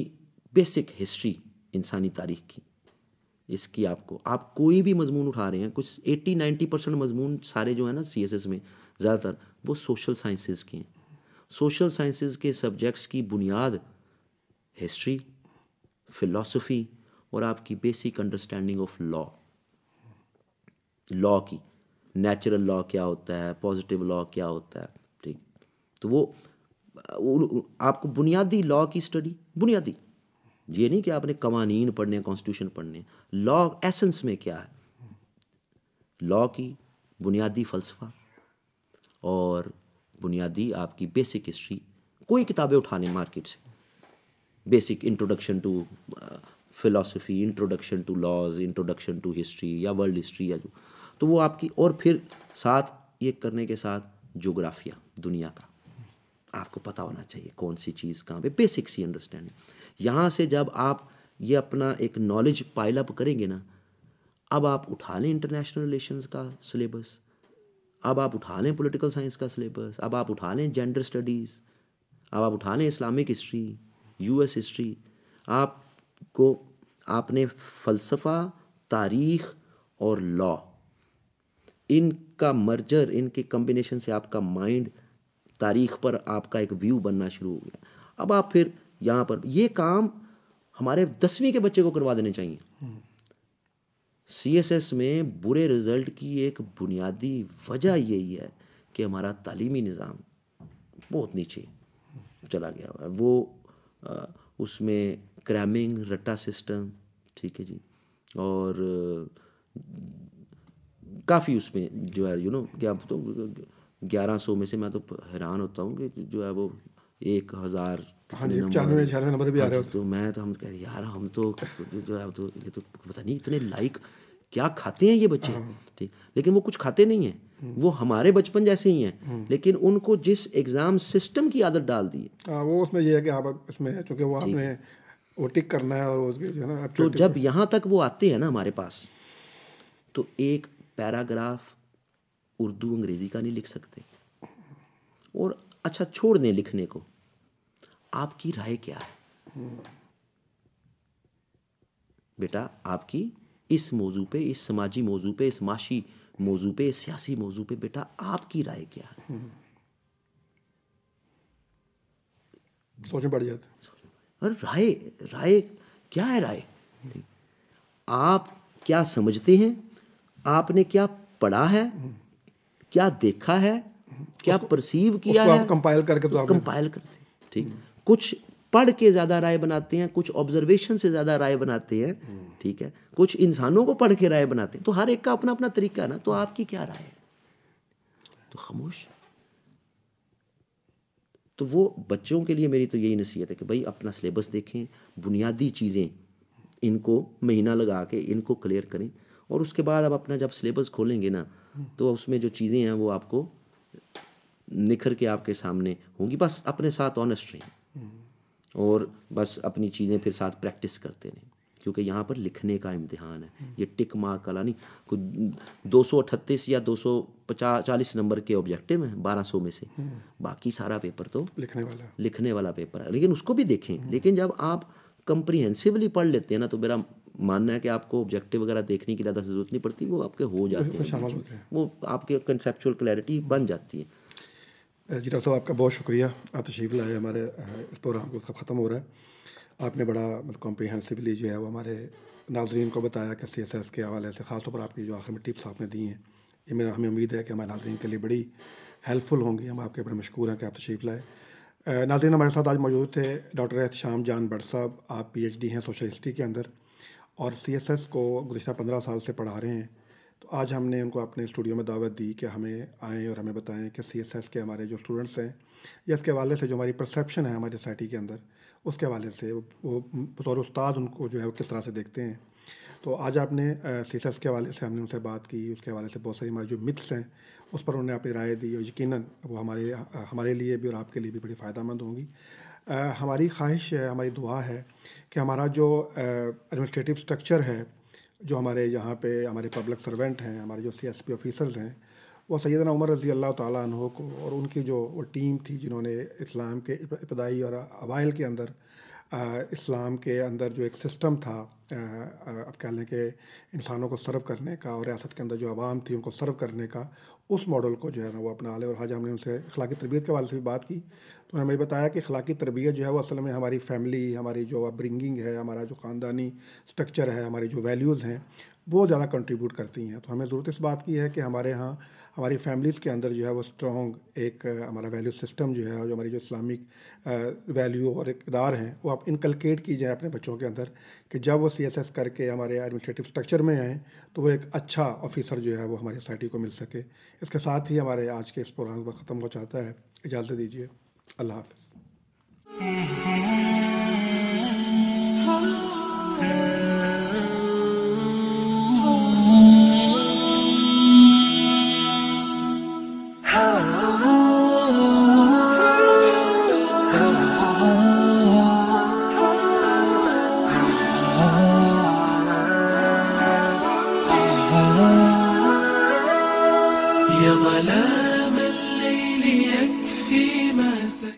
बेसिक हिस्ट्री इंसानी तारीख की इसकी आपको आप कोई भी मजमून उठा रहे हैं कुछ एट्टी नाइन्टी परसेंट मजमून सारे जो है ना सी में ज़्यादातर वो सोशल साइंसिस के हैं सोशल साइंसिस के सब्जेक्ट्स की बुनियाद हिस्ट्री फिलासफ़ी और आपकी basic understanding of law law की नेचुरल लॉ क्या होता है पॉजिटिव लॉ क्या होता है ठीक तो वो आपको बुनियादी लॉ की स्टडी बुनियादी ये नहीं कि आपने कवानीन पढ़ने कॉन्स्टिट्यूशन पढ़ने लॉ एसेंस में क्या है लॉ की बुनियादी फ़लसफ़ा और बुनियादी आपकी बेसिक हिस्ट्री कोई किताबें उठाने मार्केट से basic introduction to philosophy introduction to laws introduction to history या वर्ल्ड हिस्ट्री या जो तो वो आपकी और फिर साथ ये करने के साथ जोग्राफिया दुनिया का आपको पता होना चाहिए कौन सी चीज़ कहाँ पे बेसिक्स ही अंडरस्टैंडिंग यहाँ से जब आप ये अपना एक नॉलेज पाइल अप करेंगे ना अब आप उठा लें इंटरनेशनल रिलेशन का सिलेबस अब आप उठा लें पोलिटिकल साइंस का सिलेबस अब आप उठा लें जेंडर स्टडीज़ अब आप उठा लें इस्लामिक हिस्ट्री एस हिस्ट्री आपको आपने फ़लसफ़ा तारीख और लॉ इनका मर्जर इनके कम्बिनेशन से आपका माइंड तारीख पर आपका एक व्यू बनना शुरू हो गया अब आप फिर यहाँ पर ये काम हमारे दसवीं के बच्चे को करवा देने चाहिए सी एस एस में बुरे रिजल्ट की एक बुनियादी वजह यही है कि हमारा तालीमी निज़ाम बहुत नीचे चला गया हुआ है वो आ, उसमें क्रैमिंग रट्टा सिस्टम ठीक है जी और काफ़ी उसमें जो है यू नो क्या तो ग्यारह सौ में से मैं तो हैरान होता हूँ कि जो है वो एक हज़ार हाँ नंबर भी आ हाँ रहे तो मैं तो हम कह यार हम तो जो है तो ये तो पता नहीं इतने लाइक क्या खाते हैं ये बच्चे हाँ। ठीक लेकिन वो कुछ खाते नहीं हैं हम्म। वो हमारे बचपन जैसे ही हैं हम्म। लेकिन उनको जिस एग्ज़ाम सिस्टम की आदत डाल दी है वो उसमें ये है कि आप इसमें है चूँकि वो आपने वो टिक करना है और उसके जो है ना तो जब यहाँ तक वो आते हैं ना हमारे पास तो एक पैराग्राफ उर्दू अंग्रेज़ी का नहीं लिख सकते और अच्छा छोड़ दें लिखने को आपकी राय क्या है बेटा आपकी इस मौजू पे इस समाजी मौजू पे इस माशी मौजू पे इस सियासी मौजू पे बेटा आपकी राय क्या है सोचने पड़ जाते राय राय क्या है राय आप क्या समझते हैं आपने क्या पढ़ा है क्या देखा है क्या परसीव किया है कंपाइल करके तो कंपाइल करते हैं ठीक कुछ पढ़ के ज़्यादा राय बनाते हैं कुछ ऑब्जर्वेशन से ज़्यादा राय बनाते हैं ठीक है कुछ इंसानों को पढ़ के राय बनाते हैं तो हर एक का अपना अपना तरीका है ना तो आपकी क्या राय है तो खामोश तो वो बच्चों के लिए मेरी तो यही नसीहत है कि भाई अपना सिलेबस देखें बुनियादी चीज़ें इनको महीना लगा के इनको क्लियर करें और उसके बाद आप अपना जब सिलेबस खोलेंगे ना तो उसमें जो चीज़ें हैं वो आपको निखर के आपके सामने होंगी बस अपने साथ ऑनेस्ट रहें हम्म। और बस अपनी चीज़ें फिर साथ प्रैक्टिस करते रहें क्योंकि यहाँ पर लिखने का इम्तहान है हम्म। ये टिक मार्क वाला नहीं कुछ दो सौ अठतीस या दो सौ पचास चालीस नंबर के ऑब्जेक्टिव हैं बारह सौ में से हम्म। बाकी सारा पेपर तो लिखने वाला लिखने वाला पेपर है लेकिन उसको भी देखें लेकिन जब आप कंप्रीहेंसिवली पढ़ लेते हैं ना तो मेरा मानना है कि आपको ऑब्जेक्टिव वगैरह देखने की ज़्यादा ज़रूरत नहीं पड़ती वो आपके हो जाते हैं वो आपके कंसेप्चुअल क्लैरिटी बन जाती है जी डॉक्टर साहब आपका बहुत शुक्रिया आप तशरीफ लाए हमारे इस प्रोग्राम को सब ख़त्म हो रहा है आपने बड़ा मतलब कॉम्प्रीहेंसिवली जो है वो हमारे नाजरीन को बताया कि सी एस एस के हवाले से ख़ास तौर पर आपकी जो आखिर में टिप्स आपने दी हैं ये मेरा हमें उम्मीद है कि हमारे नाजरन के लिए बड़ी हेल्पफुल होंगी हम आपके बड़े मशहूर हैं कि आप तशरीफ़ लाए नाजरन हमारे साथ आज मौजूद थे डॉक्टर एहत शाम जान बट साहब आप पी एच डी हैं सोशल हिस्ट्री के अंदर और सी एस एस को गुज़शत पंद्रह साल से पढ़ा रहे हैं तो आज हमने उनको अपने स्टूडियो में दावत दी कि हमें आएँ और हमें बताएं कि सी एस एस के हमारे जो स्टूडेंट्स हैं या इसके हवाले से जो हमारी परसेप्शन है हमारी सोसाइटी के अंदर उसके हवाले से वो बतौर उस्ताद उनको जो है वो किस तरह से देखते हैं तो आज आपने सी एस एस के हवाले से हमने उनसे बात की उसके हवाले से बहुत सारी हमारे जो मिथ्स हैं उस पर उन्होंने अपनी राय दी और यकीन वो हमारे हमारे लिए भी और आपके लिए भी बड़ी फ़ायदा मंद होंगी हमारी ख्वाहिश है हमारी दुआ है कि हमारा जो एडमिनिस्ट्रेटिव स्ट्रक्चर है जो हमारे यहाँ पे हमारे पब्लिक सर्वेंट हैं हमारे जो सी एस पी ऑफिसर्स हैं वो सैदना उमर रजी अल्लाह तु को और उनकी जो वो टीम थी जिन्होंने इस्लाम के इब्तदाई और अवाइल के अंदर इस्लाम के अंदर जो एक सिस्टम था अब कह लें कि इंसानों को सर्व करने का और रियासत के अंदर जो आवाम थी उनको सर्व करने का उस मॉडल को जो है ना वो अपना लें और हाजा हमने उनसे अखलाकी तरबियत के हवाले से भी बात की उन्होंने तो हमें बताया कि अखलाकी तरबियत जो है वो असल में हमारी फैमिली हमारी जो अपब्रिंगिंग है हमारा जो ख़ानदानी स्ट्रक्चर है हमारी जो वैल्यूज़ हैं वो ज़्यादा कंट्रीब्यूट करती हैं तो हमें ज़रूरत इस बात की है कि हमारे यहाँ हमारी फैमिलीज़ के अंदर जो है वो स्ट्रॉन्ग एक हमारा वैल्यू सिस्टम जो है और जो हमारी जो इस्लामिक वैल्यू और इकदार हैं वो आप इनकलकेट की जाए अपने बच्चों के अंदर कि जब वो सी एस एस करके हमारे एडमिनिस्ट्रेटिव स्ट्रक्चर में आएँ तो वो एक अच्छा ऑफिसर जो है वो हमारी सोसाइटी को मिल सके इसके साथ ही हमारे आज के इस प्रोग्राम का ख़त्म हो जाता है इजाज़त दीजिए Allah